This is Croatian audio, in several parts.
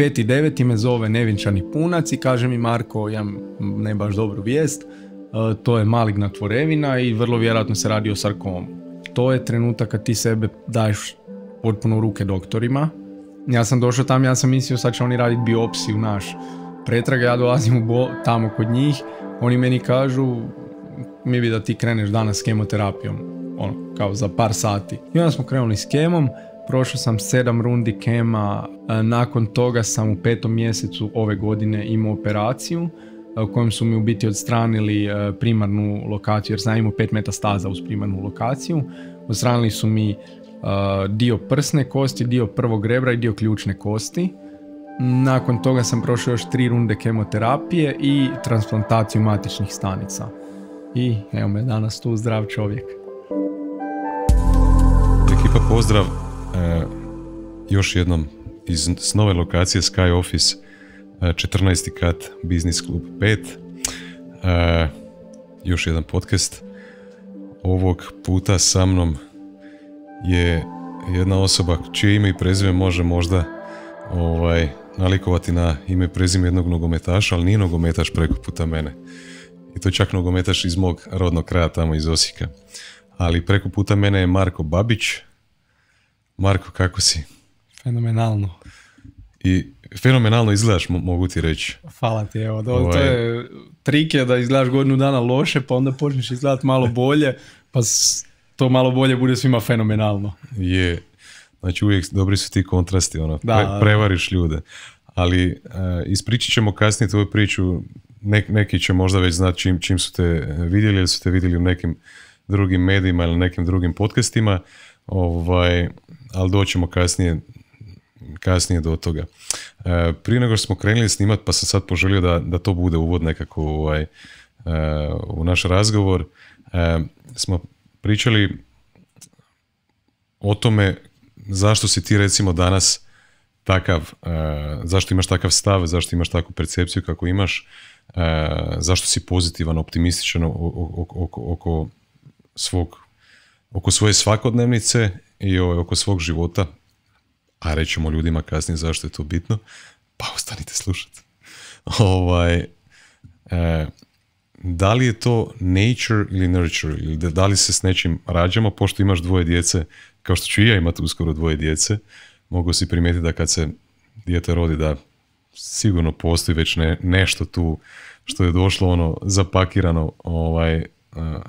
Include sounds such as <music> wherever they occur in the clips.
5.9. me zove Nevinčani Punac i kaže mi Marko, ja ne baš dobru vijest, e, to je maligna tvorevina i vrlo vjerojatno se radi o sarkomu. To je trenutak kad ti sebe daješ potpuno u ruke doktorima. Ja sam došao tam, ja sam mislio sad će oni raditi biopsiju naš pretraga, ja dolazim u tamo kod njih, oni meni kažu mi bi da ti kreneš danas s kemoterapijom, ono, kao za par sati. I onda smo krenuli s kemom, prošao sam sedam rundi kema, e, nakon toga sam u petom mjesecu ove godine imao operaciju e, u kojem su mi u biti odstranili e, primarnu lokaciju, jer sam imao pet metastaza uz primarnu lokaciju. Odstranili su mi dio prsne kosti, dio prvog rebra i dio ključne kosti. Nakon toga sam prošao još tri runde kemoterapije i transplantaciju matičnih stanica. I evo me danas tu zdrav čovjek. Ekipa pozdrav, E, još jednom iz, s nove lokacije Sky Office, 14. E, kat, Business Club 5. E, još jedan podcast. Ovog puta sa mnom je jedna osoba čije ime i prezime može možda ovaj, nalikovati na ime i prezime jednog nogometaša, ali nije nogometaš preko puta mene. I to čak nogometaš iz mog rodnog kraja tamo iz Osijeka. Ali preko puta mene je Marko Babić, Marko, kako si? Fenomenalno. I fenomenalno izgledaš, mogu ti reći. Hvala ti, evo, to ovaj- je trik je da izgledaš godinu dana loše, pa onda počneš izgledati malo <laughs> bolje, pa to malo bolje bude svima fenomenalno. Je, znači uvijek dobri su ti kontrasti, ono, da, prevariš ljude. Ali uh, ispričat ćemo kasnije tvoju priču, neki će možda već znati čim, čim su te e, vidjeli, ili su te vidjeli u nekim drugim medijima ili nekim drugim podcastima. Ovaj, ali doćemo kasnije, kasnije do toga. E, prije nego što smo krenuli snimati, pa sam sad poželio da, da to bude uvod nekako ovaj, e, u naš razgovor, e, smo pričali o tome zašto si ti recimo danas takav, e, zašto imaš takav stav, zašto imaš takvu percepciju kako imaš, zašto si pozitivan, optimističan oko, oko, oko svog oko svoje svakodnevnice i ovaj, oko svog života, a rećemo ljudima kasnije zašto je to bitno, pa ostanite slušati. <laughs> ovaj, e, da li je to nature ili nurture, ili da li se s nečim rađamo, pošto imaš dvoje djece, kao što ću i ja imati uskoro dvoje djece, mogu si primijetiti da kad se dijete rodi da sigurno postoji već nešto tu što je došlo ono zapakirano ovaj,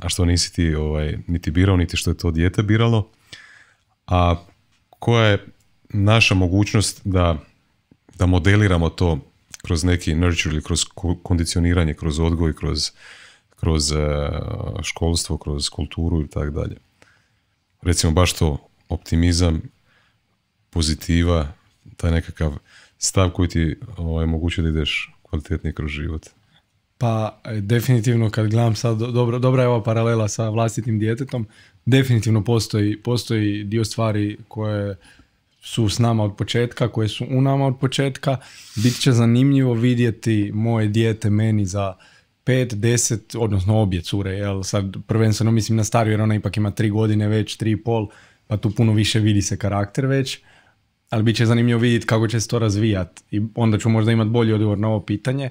a što nisi ti ovaj, niti birao, niti što je to dijete biralo a koja je naša mogućnost da, da modeliramo to kroz neki nurture ili kroz kondicioniranje, kroz odgoj, kroz, kroz e, školstvo, kroz kulturu i tako dalje. Recimo baš to, optimizam, pozitiva, taj nekakav stav koji ti ovaj, moguće da ideš kvalitetnije kroz život. Pa e, definitivno kad gledam sad, dobro, dobra je ova paralela sa vlastitim djetetom, definitivno postoji, dio stvari koje su s nama od početka, koje su u nama od početka. Bit će zanimljivo vidjeti moje dijete meni za 5, deset, odnosno obje cure, jel sad prvenstveno mislim na stariju jer ona ipak ima 3 godine već, pol, pa tu puno više vidi se karakter već, ali bit će zanimljivo vidjeti kako će se to razvijat i onda ću možda imati bolji odgovor na ovo pitanje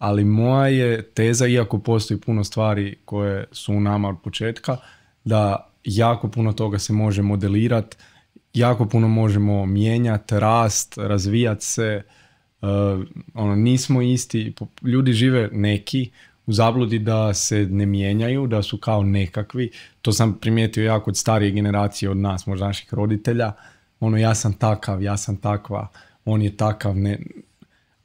ali moja je teza, iako postoji puno stvari koje su u nama od početka, da jako puno toga se može modelirati, jako puno možemo mijenjati, rast, razvijati se, e, ono, nismo isti, ljudi žive neki, u zabludi da se ne mijenjaju, da su kao nekakvi. To sam primijetio jako od starije generacije od nas, možda naših roditelja. Ono, ja sam takav, ja sam takva, on je takav. Ne,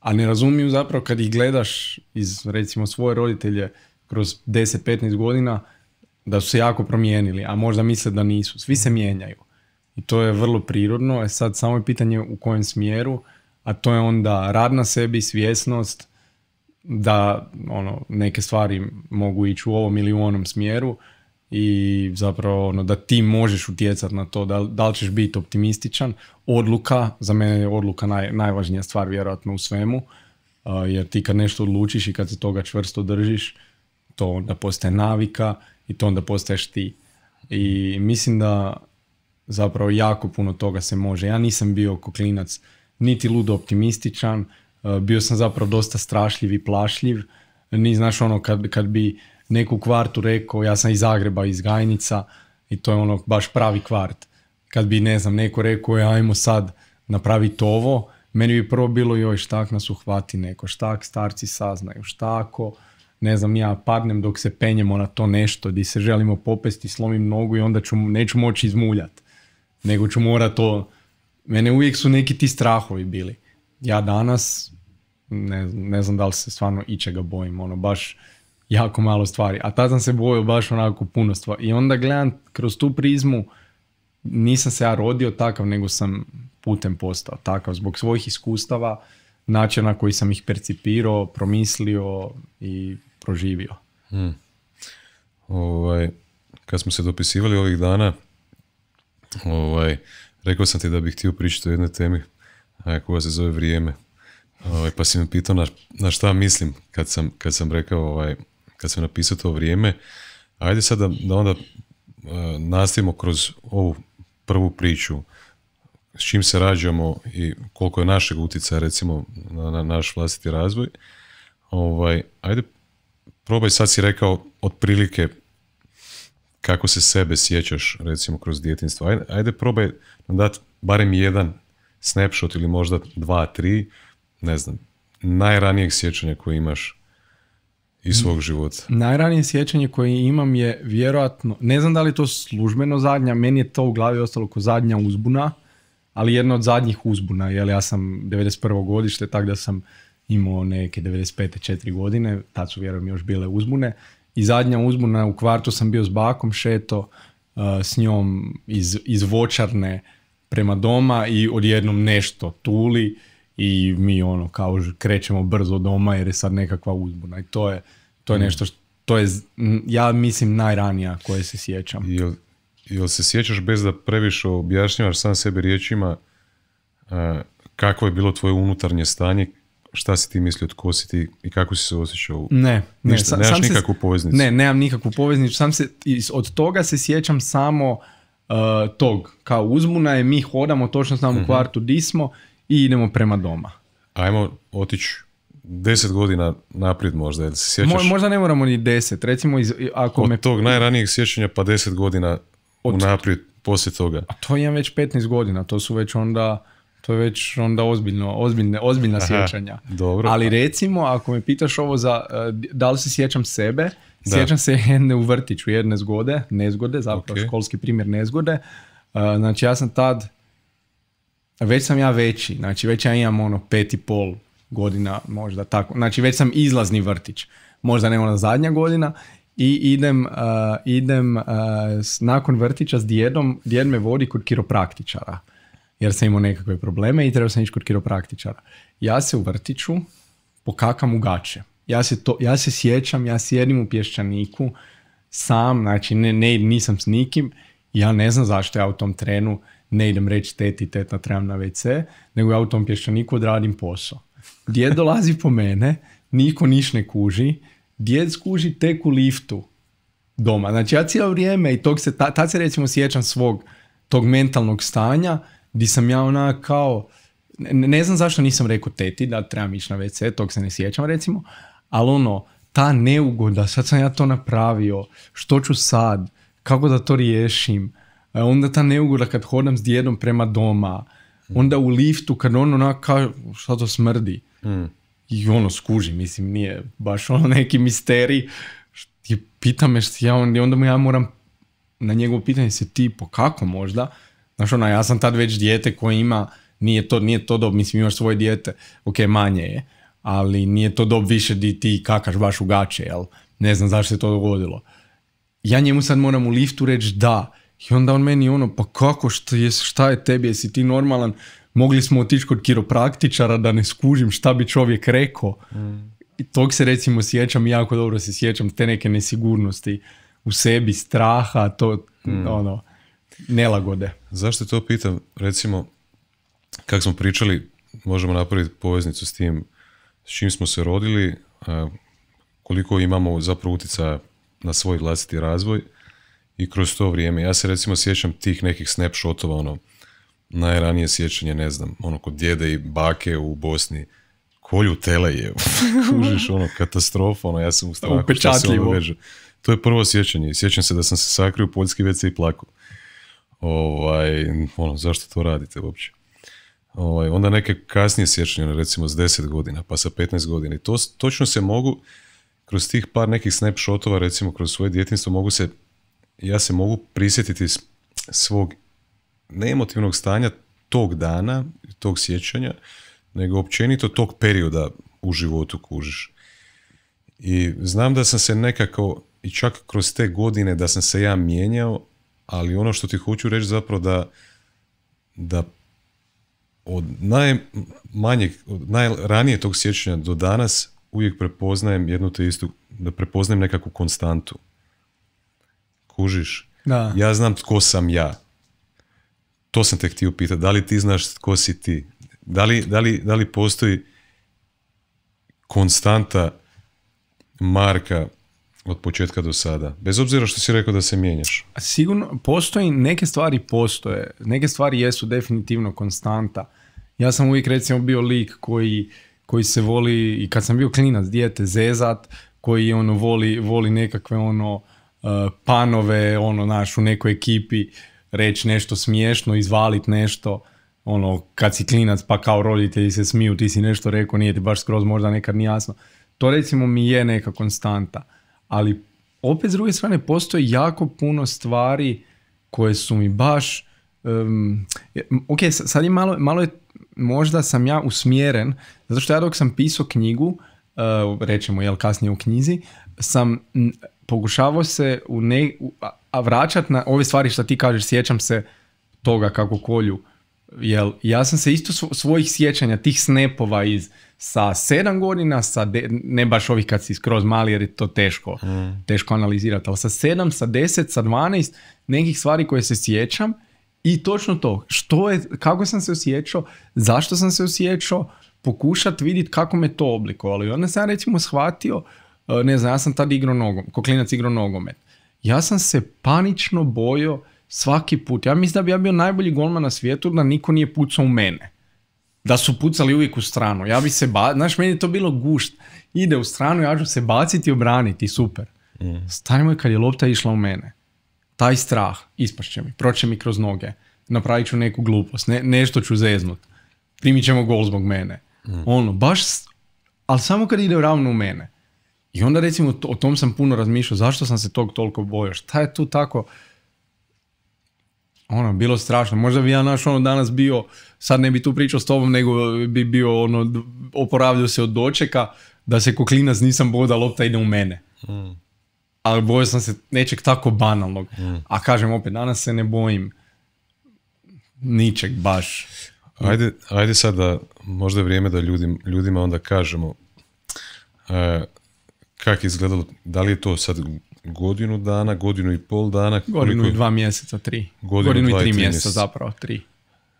a ne razumiju zapravo kad ih gledaš iz recimo svoje roditelje kroz 10-15 godina da su se jako promijenili, a možda misle da nisu. Svi se mijenjaju i to je vrlo prirodno. E sad samo je pitanje u kojem smjeru, a to je onda rad na sebi, svjesnost da ono, neke stvari mogu ići u ovom ili u onom smjeru, i zapravo ono, da ti možeš utjecati na to da, da li ćeš biti optimističan. Odluka, za mene je odluka najvažnija stvar vjerojatno u svemu, jer ti kad nešto odlučiš i kad se toga čvrsto držiš, to onda postaje navika i to onda postaješ ti. I mislim da zapravo jako puno toga se može. Ja nisam bio koklinac niti ludo optimističan, bio sam zapravo dosta strašljiv i plašljiv. Ni znaš ono kad, kad bi neku kvartu rekao, ja sam iz Zagreba, iz Gajnica i to je ono baš pravi kvart. Kad bi, ne znam, neko rekao, e, ajmo sad napraviti ovo, meni bi prvo bilo, joj, nas uhvati neko, štak starci saznaju, ako. ne znam, ja padnem dok se penjemo na to nešto, di se želimo popesti, slomim nogu i onda ću, neću moći izmuljat, nego ću mora to... Mene uvijek su neki ti strahovi bili. Ja danas, ne, ne znam da li se stvarno ičega bojim, ono, baš jako malo stvari. A tad sam se bojao baš onako puno stvari. I onda gledam kroz tu prizmu, nisam se ja rodio takav, nego sam putem postao takav. Zbog svojih iskustava, načina koji sam ih percipirao, promislio i proživio. Hmm. Ovaj, kad smo se dopisivali ovih dana, ovaj, rekao sam ti da bih htio pričati o jednoj temi koja se zove vrijeme. Ovaj, pa si me pitao na, na šta mislim kad sam, kad sam rekao ovaj, kad sam napisao to vrijeme, ajde sad da, onda e, nastavimo kroz ovu prvu priču s čim se rađamo i koliko je našeg utjecaja recimo na, naš vlastiti razvoj. Ovaj, ajde, probaj sad si rekao otprilike kako se sebe sjećaš recimo kroz djetinstvo. Ajde, ajde probaj nam dati barem jedan snapshot ili možda dva, tri, ne znam, najranijeg sjećanja koje imaš iz svog života? Najranije sjećanje koje imam je vjerojatno, ne znam da li je to službeno zadnja, meni je to u glavi ostalo kao zadnja uzbuna, ali jedna od zadnjih uzbuna, jer ja sam 91. godište, tako da sam imao neke 95. četiri godine, tad su vjerujem još bile uzbune. I zadnja uzbuna u kvartu sam bio s bakom, šeto uh, s njom iz, iz prema doma i odjednom nešto tuli i mi ono kao krećemo brzo doma jer je sad nekakva uzbuna i to je, to je mm. nešto što to je, ja mislim, najranija koje se sjećam. Jel, se sjećaš bez da previše objašnjavaš sam sebi riječima e, kako je bilo tvoje unutarnje stanje, šta si ti mislio, tko si ti i kako si se osjećao? Ne, ne. sam, nemaš nikakvu poveznicu. Ne, nemam nikakvu poveznicu, sam se, od toga se sjećam samo e, tog, kao uzbuna je, mi hodamo, točno znamo mhm. kvartu di smo i idemo prema doma. Ajmo otići deset godina naprijed možda, jel se sjećaš? možda ne moramo ni deset, recimo ako Od me... tog najranijeg sjećanja pa deset godina Od... unaprijed poslije toga. A to imam već 15 godina, to su već onda... To je već onda ozbiljno, ozbiljne, ozbiljna sjećanja. Dobro. Ali recimo, ako me pitaš ovo za, eh, da li se sjećam sebe, sjećam se jedne u vrtiću, jedne zgode, nezgode, zapravo školski primjer nezgode. Eh, znači ja sam tad već sam ja veći, znači već ja imam ono pet i pol godina možda tako, znači već sam izlazni vrtić, možda ne ona zadnja godina i idem, uh, idem uh, s, nakon vrtića s djedom, djed me vodi kod kiropraktičara jer sam imao nekakve probleme i trebao sam ići kod kiropraktičara. Ja se u vrtiću pokakam u gače. Ja se, to, ja se sjećam, ja sjedim u pješčaniku sam, znači ne, nisam s nikim, ja ne znam zašto ja u tom trenu ne idem reći teti, teta trebam na WC, nego ja u tom pješčaniku odradim posao. Djed <laughs> dolazi po mene, niko niš ne kuži, djed skuži tek u liftu doma. Znači ja cijelo vrijeme i tog se, ta, tad se recimo sjećam svog tog mentalnog stanja, di sam ja ona kao, ne, ne znam zašto nisam rekao teti da trebam ići na WC, tog se ne sjećam recimo, ali ono, ta neugoda, sad sam ja to napravio, što ću sad, kako da to riješim, E, onda ta neugoda kad hodam s djedom prema doma, onda u liftu kad on onak kaže šta to smrdi. Mm. I ono skuži, mislim, nije baš ono neki misterij. pita me što ja, onda, onda ja moram na njegovo pitanje se ti po kako možda. Znaš ona, ja sam tad već dijete koje ima, nije to, nije to dob, mislim imaš svoje dijete, ok, manje je, ali nije to dob više di ti kakaš baš u gače, jel? Ne znam zašto se to dogodilo. Ja njemu sad moram u liftu reći da, i onda on meni ono, pa kako, šta je, šta je tebi, jesi ti normalan? Mogli smo otići kod kiropraktičara da ne skužim šta bi čovjek rekao. Mm. I tog se recimo sjećam, jako dobro se sjećam te neke nesigurnosti u sebi, straha, to mm. ono, nelagode. Zašto to pitam? Recimo, kako smo pričali, možemo napraviti poveznicu s tim s čim smo se rodili, koliko imamo zapravo utjecaja na svoj vlastiti razvoj i kroz to vrijeme. Ja se recimo sjećam tih nekih snapshotova, ono, najranije sjećanje, ne znam, ono, kod djede i bake u Bosni, kolju tele je, kužiš, <laughs> ono, katastrofa, ono, ja sam u strahu, se ono veže. To je prvo sjećanje. Sjećam se da sam se sakrio u poljski WC i plakao. Ovaj, ono, zašto to radite uopće? Ovaj, onda neke kasnije sjećanje, ono, recimo s 10 godina, pa sa 15 godina. I to točno se mogu, kroz tih par nekih snapshotova, recimo kroz svoje djetinstvo, mogu se ja se mogu prisjetiti svog neemotivnog stanja tog dana, tog sjećanja, nego općenito tog perioda u životu kužiš. I znam da sam se nekako, i čak kroz te godine da sam se ja mijenjao, ali ono što ti hoću reći zapravo da, da od najmanjeg, od najranije tog sjećanja do danas uvijek prepoznajem jednu te istu, da prepoznajem nekakvu konstantu. Kužiš? Da. Ja znam tko sam ja. To sam te htio pitati. Da li ti znaš tko si ti? Da li, da li, da li postoji konstanta marka od početka do sada? Bez obzira što si rekao da se mijenjaš. Sigurno, postoji, neke stvari postoje. Neke stvari jesu definitivno konstanta. Ja sam uvijek recimo bio lik koji, koji se voli, i kad sam bio klinac, dijete zezat, koji ono voli, voli nekakve ono E, panove, ono, naš, u nekoj ekipi reći nešto smiješno, izvalit nešto, ono, kad si klinac pa kao roditelji se smiju, ti si nešto rekao, nije ti baš skroz možda nekad nije jasno. To recimo mi je neka konstanta, ali opet s druge strane postoji jako puno stvari koje su mi baš, ok, sad je malo, malo je, možda sam ja usmjeren, zato što ja dok sam pisao knjigu, uh, e, rećemo jel kasnije u knjizi, sam pokušavao se u ne, a vraćat na ove stvari što ti kažeš, sjećam se toga kako kolju. Jel, ja sam se isto svojih sjećanja, tih snepova iz sa sedam godina, sa ne baš ovih kad si skroz mali jer je to teško, mm. teško analizirati, ali sa sedam, sa deset, sa dvanaest, nekih stvari koje se sjećam i točno to, što je, kako sam se osjećao, zašto sam se osjećao, pokušat vidjeti kako me to oblikovalo. I onda sam recimo shvatio E, ne znam, ja sam tad igrao nogom, klinac igrao nogomet. Ja sam se panično bojo svaki put. Ja mislim da bi ja bio najbolji golman na svijetu da niko nije pucao u mene. Da su pucali uvijek u stranu. Ja bi se, znaš, meni je to bilo gušt. Ide u stranu, ja ću se baciti i obraniti, super. Mm. moj, kad je lopta išla u mene, taj strah, ispašće mi, proće mi kroz noge, napravit ću neku glupost, ne, nešto ću zeznut, primit ćemo gol zbog mene. Mm. Ono, baš, ali samo kad ide ravno u mene. I onda recimo o tom sam puno razmišljao, zašto sam se tog toliko bojao, šta je tu tako, ono, bilo strašno. Možda bi ja naš ono danas bio, sad ne bi tu pričao s tobom, nego bi bio ono, oporavljao se od dočeka, da se koklinac nisam da lopta ide u mene. Mm. Ali bojao sam se nečeg tako banalnog. Mm. A kažem opet, danas se ne bojim ničeg baš. Ajde, ajde sad da, možda je vrijeme da ljudim, ljudima onda kažemo, e, kak je izgledalo, da li je to sad godinu dana, godinu i pol dana? Godinu i dva mjeseca, tri. Godinu, i tri, mjeseca, zapravo, tri.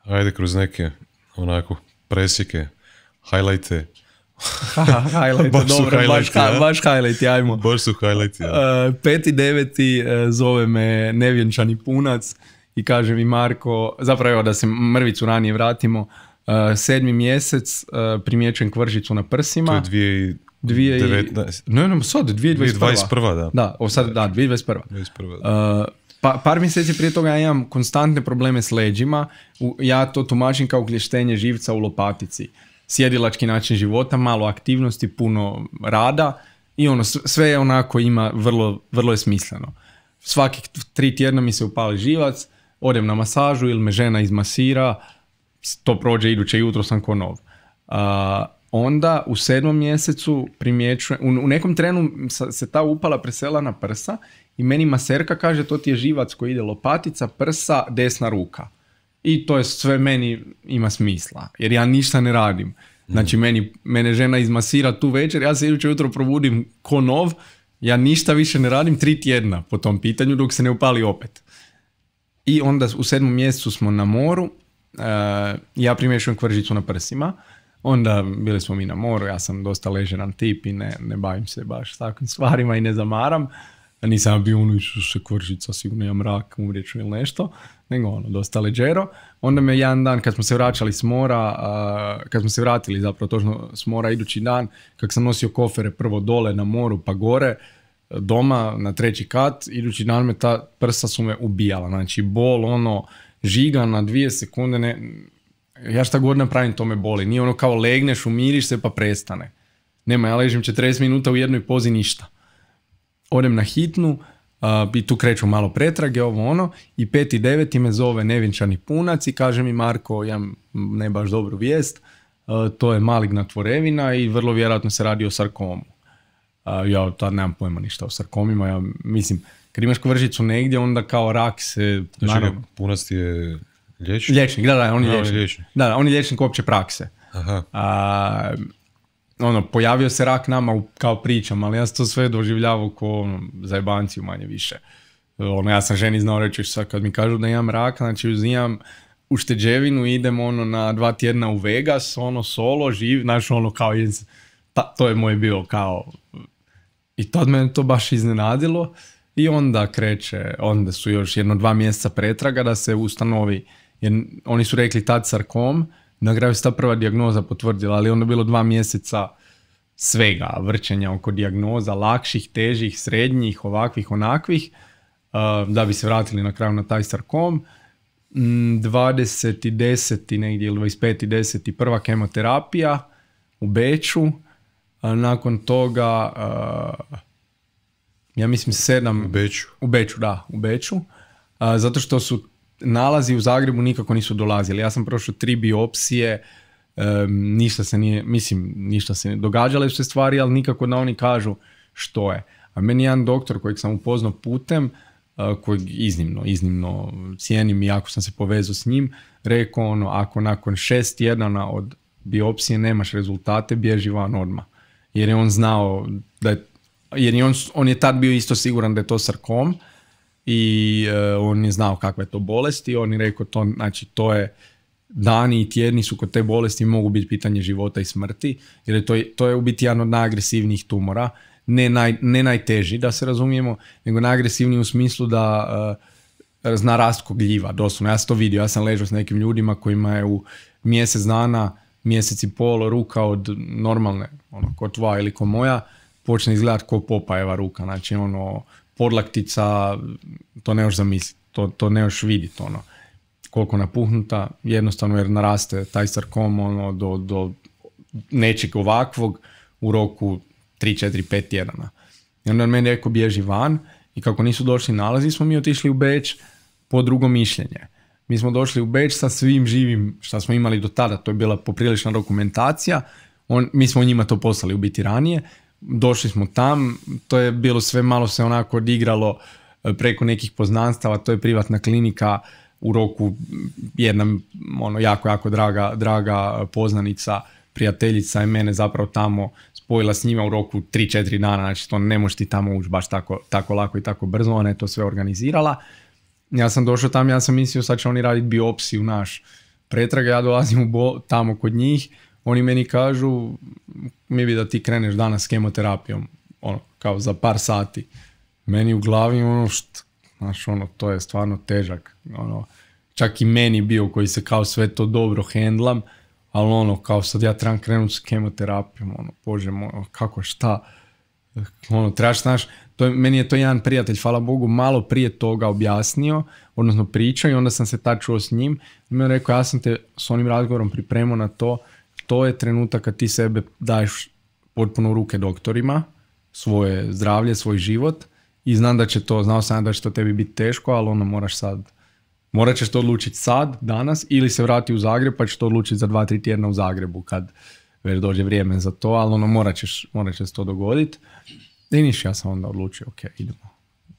Ajde kroz neke onako presjeke, hajlajte. highlight, <laughs> baš dobro, baš, ja? ajmo. Baš su hajlajte, ja. Uh, peti deveti e, zove me nevjenčani punac i kaže mi Marko, zapravo da se mrvicu ranije vratimo, uh, sedmi mjesec e, primjećujem kvržicu na prsima. To je Dvije 19. ne, ne, sad, 2021. 2021. da. Da, sad, da, 2021. 2021. Da. Uh, pa, par mjeseci prije toga ja imam konstantne probleme s leđima, ja to tumačim kao klještenje živca u lopatici. Sjedilački način života, malo aktivnosti, puno rada i ono, sve je onako ima, vrlo, vrlo je smisleno. Svakih tri tjedna mi se upali živac, odem na masažu ili me žena izmasira, to prođe iduće jutro sam ko nov. Uh, onda u sedmom mjesecu primjećujem, u, nekom trenu se ta upala presela na prsa i meni maserka kaže to ti je živac koji ide lopatica, prsa, desna ruka. I to je sve meni ima smisla, jer ja ništa ne radim. Znači, mm. meni, mene žena izmasira tu večer, ja se iduće jutro probudim ko nov, ja ništa više ne radim tri tjedna po tom pitanju dok se ne upali opet. I onda u sedmom mjesecu smo na moru, e, ja primješujem kvržicu na prsima, Onda bili smo mi na moru, ja sam dosta ležeran tip i ne, ne bavim se baš takvim stvarima i ne zamaram. Nisam bio ono se kvržica, sigurno ja mrak, umrijet ili nešto, nego ono, dosta leđero. Onda me jedan dan kad smo se vraćali s mora, uh, kad smo se vratili zapravo točno s mora idući dan, kak sam nosio kofere prvo dole na moru pa gore, doma na treći kat, idući dan me ta prsa su me ubijala, znači bol ono, žiga na dvije sekunde, ne, ja šta god napravim to me boli. Nije ono kao legneš, umiriš se pa prestane. Nema, ja ležim 40 minuta u jednoj pozi ništa. Odem na hitnu, i tu kreću malo pretrage, ovo ono, i peti deveti me zove nevinčani punac i kaže mi Marko, ja ne baš dobru vijest, to je maligna tvorevina i vrlo vjerojatno se radi o sarkomu. ja tad nemam pojma ništa o sarkomima, ja mislim, kad imaš kovržicu negdje, onda kao rak se... Znači, punac ti je Liječnik? da, on je liječnik. Da, da, on opće prakse. Aha. A, ono, pojavio se rak nama u, kao pričam, ali ja sam to sve doživljavao ko ono, u manje više. Ono, ja sam ženi znao reći sad kad mi kažu da imam rak, znači uzimam ušteđevinu, idem ono na dva tjedna u Vegas, ono solo, živ, znači ono kao, iz, ta, pa, to je moj bio kao, i tad me to baš iznenadilo i onda kreće, onda su još jedno dva mjeseca pretraga da se ustanovi jer oni su rekli tad sarkom, na kraju se ta prva dijagnoza potvrdila, ali onda je bilo dva mjeseca svega, vrćenja oko dijagnoza, lakših, težih, srednjih, ovakvih, onakvih, uh, da bi se vratili na kraju na taj sarkom. 20.10. Mm, negdje ili 25.10. prva kemoterapija u Beču, nakon toga uh, ja mislim sedam u Beču, u Beču da, u Beču zato što su nalazi u Zagrebu nikako nisu dolazili. Ja sam prošao tri biopsije, ništa se nije, mislim, ništa se nije, događale su se stvari, ali nikako da oni kažu što je. A meni jedan doktor kojeg sam upoznao putem, e, kojeg iznimno, iznimno cijenim i jako sam se povezao s njim, rekao ono, ako nakon šest tjedana od biopsije nemaš rezultate, bježi van odmah. Jer je on znao da je, jer je on, on je tad bio isto siguran da je to sarkom, i e, on je znao kakve je to bolesti, i on je rekao to, znači to je dani i tjedni su kod te bolesti mogu biti pitanje života i smrti, jer je to, je u biti jedan od najagresivnijih tumora, ne, naj, ne najteži da se razumijemo, nego najagresivniji u smislu da uh, zna rast gljiva, doslovno. Ja sam to vidio, ja sam ležao s nekim ljudima kojima je u mjesec dana, mjesec i pol ruka od normalne, ono, ko tvoja ili ko moja, počne izgledati ko popajeva ruka, znači ono, podlaktica, to ne još zamisliti, to, to ne još vidjeti ono. Koliko napuhnuta, jednostavno jer naraste taj sarkom ono, do, do nečeg ovakvog u roku 3, 4, 5 tjedana. I onda on meni rekao bježi van i kako nisu došli nalazi smo mi otišli u Beč po drugo mišljenje. Mi smo došli u Beč sa svim živim što smo imali do tada, to je bila poprilična dokumentacija, on, mi smo njima to poslali u biti ranije, došli smo tam, to je bilo sve malo se onako odigralo e, preko nekih poznanstava, to je privatna klinika u roku jedna ono, jako, jako draga, draga e, poznanica, prijateljica je mene zapravo tamo spojila s njima u roku 3-4 dana, znači to ne možeš ti tamo ući baš tako, tako lako i tako brzo, ona je to sve organizirala. Ja sam došao tam, ja sam mislio sad će oni raditi biopsiju naš pretraga, ja dolazim tamo kod njih, oni meni kažu mi bi da ti kreneš danas s kemoterapijom, ono, kao za par sati. Meni u glavi ono, znaš, ono, to je stvarno težak, ono, čak i meni bio koji se kao sve to dobro hendlam, ali ono, kao sad ja trebam krenuti s kemoterapijom, ono, bože moj, ono, kako, šta, ono, trebaš, znaš, to je, meni je to jedan prijatelj, hvala Bogu, malo prije toga objasnio, odnosno pričao i onda sam se tačuo s njim. mi je rekao, ja sam te s onim razgovorom pripremao na to to je trenutak kad ti sebe daješ potpuno u ruke doktorima, svoje zdravlje, svoj život i znam da će to, znao sam da će to tebi biti teško, ali ono moraš sad, morat ćeš to odlučiti sad, danas ili se vrati u Zagreb pa ćeš to odlučiti za dva, tri tjedna u Zagrebu kad već dođe vrijeme za to, ali ono morat ćeš, morat to dogoditi. I niš, ja sam onda odlučio, ok, idemo,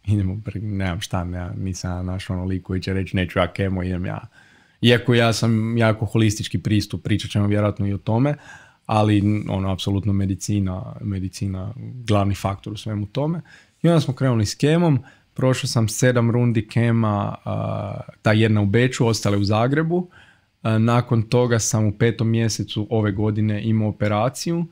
idemo, nemam šta, nisam našao ono lik koji će reći neću ja kemo, idem ja iako ja sam jako holistički pristup, pričat ćemo vjerojatno i o tome, ali ono, apsolutno medicina, medicina glavni faktor u svemu tome. I onda smo krenuli s kemom, prošao sam sedam rundi kema, ta jedna u Beču, ostale u Zagrebu. Nakon toga sam u petom mjesecu ove godine imao operaciju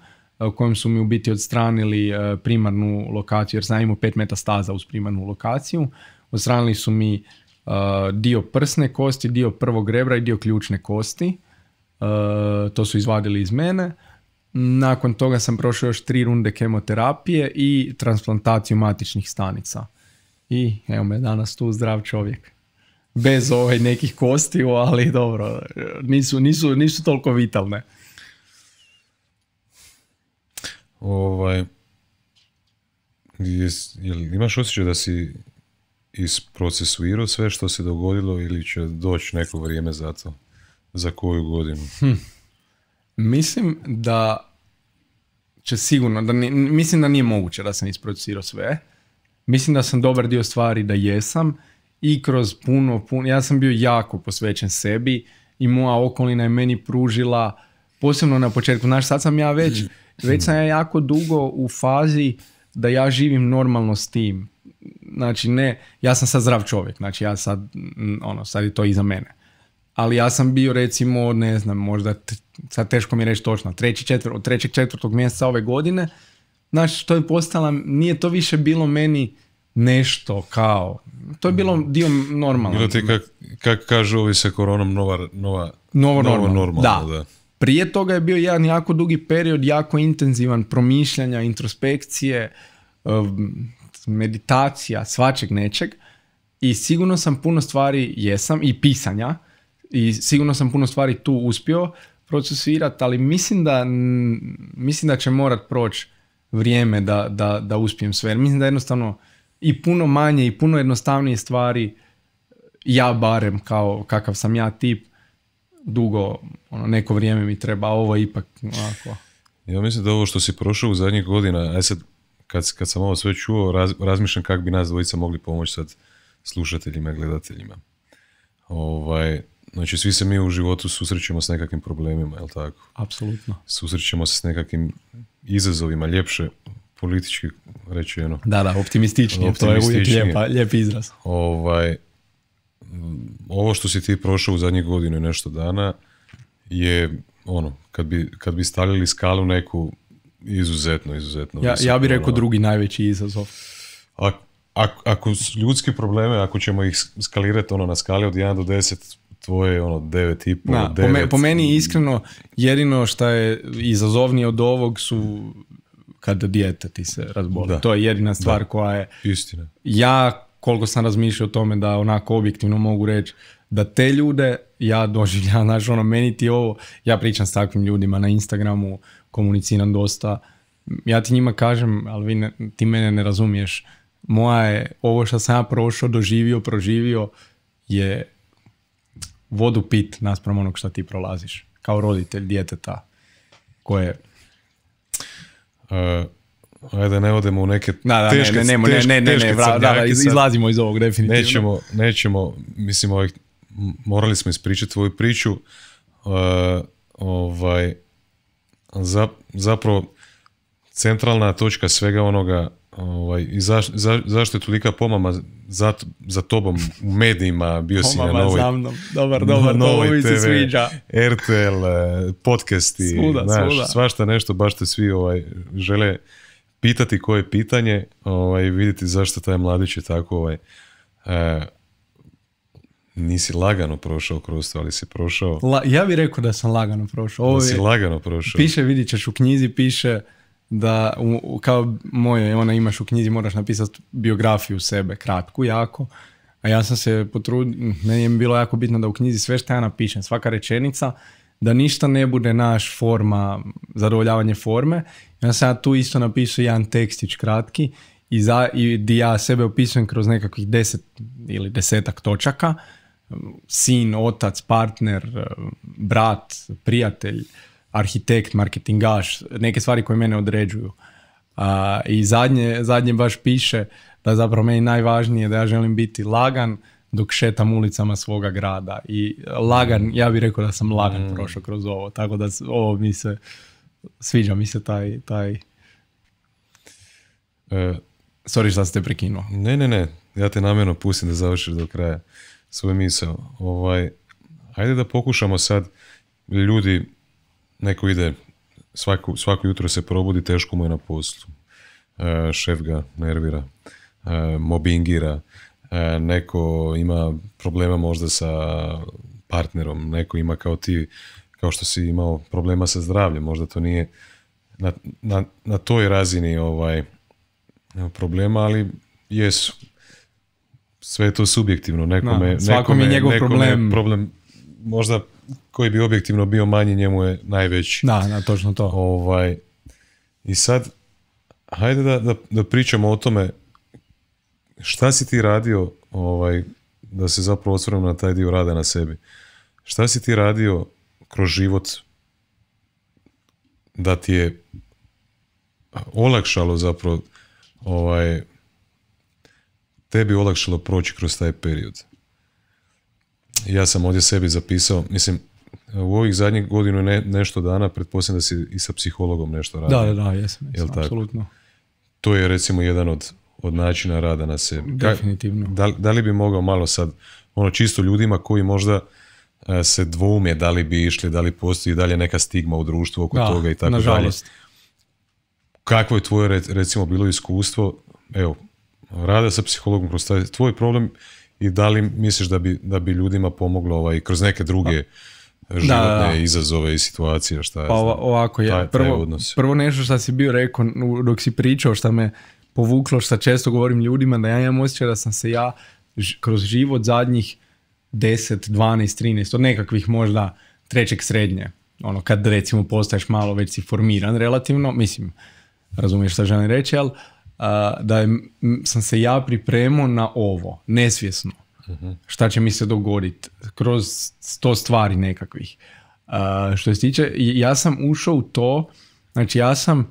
u kojem su mi u biti odstranili primarnu lokaciju, jer sam imao pet metastaza uz primarnu lokaciju. Odstranili su mi Eh, dio prsne kosti, dio prvog rebra i dio ključne kosti. Eh, to su izvadili iz mene. Nakon toga sam prošao još tri runde kemoterapije i transplantaciju matičnih stanica. I evo me danas tu zdrav čovjek. Bez ovaj nekih kosti, ali dobro, nisu, nisu, nisu toliko vitalne. Ovaj, jes, jel, imaš osjećaj da si isprocesuirao sve što se dogodilo ili će doći neko vrijeme za to? Za koju godinu? Hm. Mislim da će sigurno, da mislim da nije moguće da sam isproducirao sve. Mislim da sam dobar dio stvari da jesam i kroz puno, puno, ja sam bio jako posvećen sebi i moja okolina je meni pružila, posebno na početku, znaš sad sam ja već, mm. već sam ja jako dugo u fazi da ja živim normalno s tim znači ne, ja sam sad zdrav čovjek, znači ja sad, mm, ono, sad je to iza mene. Ali ja sam bio recimo, ne znam, možda, sad teško mi reći točno, treći, četvr, od trećeg, četvrtog mjeseca ove godine, znači to je postala, nije to više bilo meni nešto kao, to je bilo mm. dio normalno. Bilo ti kak, kak kažu ovi sa koronom nova, nova, novo, normalno. da. Prije toga je bio jedan jako dugi period, jako intenzivan promišljanja, introspekcije, ehm, meditacija, svačeg nečeg i sigurno sam puno stvari jesam i pisanja i sigurno sam puno stvari tu uspio procesirati, ali mislim da, mislim da će morat proći vrijeme da, da, da uspijem sve. Jer mislim da jednostavno i puno manje i puno jednostavnije stvari ja barem kao kakav sam ja tip dugo ono, neko vrijeme mi treba ovo ipak ovako. Ja mislim da ovo što si prošao u zadnjih godina, aj sad kad, kad sam ovo sve čuo, raz, razmišljam kako bi nas dvojica mogli pomoći sad slušateljima i gledateljima. Ovaj, znači, svi se mi u životu susrećemo s nekakvim problemima, jel tako? Apsolutno. Susrećemo se s nekakvim izazovima, ljepše politički reći ono. Da, da, optimističnije, to je uvijek izraz. Ovaj, ovo što si ti prošao u zadnjih godinu i nešto dana je ono, kad bi, kad bi stavljali skalu neku Izuzetno, izuzetno. Ja, ja bih rekao drugi najveći izazov. A, ako ljudski probleme, ako ćemo ih skalirati ono, na skali od 1 do 10, tvoje ono 9,5, Na, 9. Po, po meni iskreno jedino što je izazovnije od ovog su kada dijete ti se razboli. To je jedina stvar koja je... Istina. Ja koliko sam razmišljao o tome da onako objektivno mogu reći da te ljude ja doživljam, znaš ono meni ti ovo, ja pričam s takvim ljudima na Instagramu, komuniciram dosta. Ja ti njima kažem, ali vi ti mene ne razumiješ. Moja je, ovo što sam ja prošao, doživio, proživio, je vodu pit naspram onog što ti prolaziš. Kao roditelj djeteta koje... Uh, ajde ne odemo u neke da, teške, ne, ne, ne, ne, ne, izlazimo iz ovog definitivno. Nećemo, nećemo, mislim, ovaj, morali smo ispričati tvoju priču, eh, ovaj, za, zapravo centralna točka svega onoga ovaj, i zašto je tolika pomama za, za tobom u medijima bio si na novoj, dobar, dobar, <laughs> novoj TV, RTL, eh, podcasti, znaš, svašta nešto, baš te svi ovaj, žele pitati koje pitanje, ovaj, vidjeti zašto taj mladić je tako ovaj, eh, Nisi lagano prošao kroz to, ali si prošao... ja bih rekao da sam lagano prošao. Ovo da si lagano prošao. Piše, vidit ćeš u knjizi, piše da u, kao moje, ona imaš u knjizi, moraš napisati biografiju sebe, kratku, jako. A ja sam se potrudio, meni je bilo jako bitno da u knjizi sve što ja napišem, svaka rečenica, da ništa ne bude naš forma, zadovoljavanje forme. Ja sam tu isto napisao jedan tekstić kratki i, za, i di ja sebe opisujem kroz nekakvih deset ili desetak točaka sin, otac, partner, eh, brat, prijatelj, arhitekt, marketingaš, neke stvari koje mene određuju. I zadnje, zadnje baš piše da zapravo meni najvažnije da ja želim biti lagan dok šetam ulicama svoga grada. I lagan, mm. ja bih rekao da sam lagan mm. prošao kroz ovo, tako da ovo mi se sviđa, mi se taj... taj... E, Sorry što ste prekinuo. Ne, ne, ne, ja te namjerno pustim da završiš do kraja svoju misao. Ovaj, ajde da pokušamo sad, ljudi, neko ide, svako, svako jutro se probudi, teško mu je na poslu. E, šef ga nervira, e, mobingira, e, neko ima problema možda sa partnerom, neko ima kao ti, kao što si imao problema sa zdravljem, možda to nije na, na, na toj razini ovaj problema, ali jesu sve je to subjektivno. Nekome, nekome, je njegov problem. problem možda koji bi objektivno bio manji, njemu je najveći. Da, točno to. Ovaj, I sad, hajde da, da, da, pričamo o tome šta si ti radio, ovaj, da se zapravo osvrnem na taj dio rada na sebi. Šta si ti radio kroz život da ti je olakšalo zapravo ovaj, tebi olakšalo proći kroz taj period? Ja sam ovdje sebi zapisao, mislim, u ovih zadnjih godinu ne, nešto dana, pretpostavljam da si i sa psihologom nešto radio. Da, da, jesam, jesam apsolutno. To je recimo jedan od, od načina rada na sebi. Definitivno. Da, li bi mogao malo sad, ono čisto ljudima koji možda e, se dvoume da li bi išli, da li postoji dalje neka stigma u društvu oko toga i tako nažalost. dalje. Kakvo je tvoje recimo bilo iskustvo, evo rada sa psihologom kroz taj tvoj problem i da li misliš da bi, da bi ljudima pomoglo ovaj, kroz neke druge pa, životne izazove i situacije šta pa, je, pa ovako prvo, taj prvo nešto što si bio rekao dok si pričao šta me povuklo što često govorim ljudima da ja imam osjećaj da sam se ja kroz život zadnjih 10, 12, 13 od nekakvih možda trećeg srednje ono kad recimo postaješ malo već si formiran relativno mislim razumiješ što želim reći ali da sam se ja pripremao na ovo, nesvjesno. Mhm. Šta će mi se dogoditi kroz sto stvari nekakvih. Uh, što se tiče, ja sam ušao u to, znači ja sam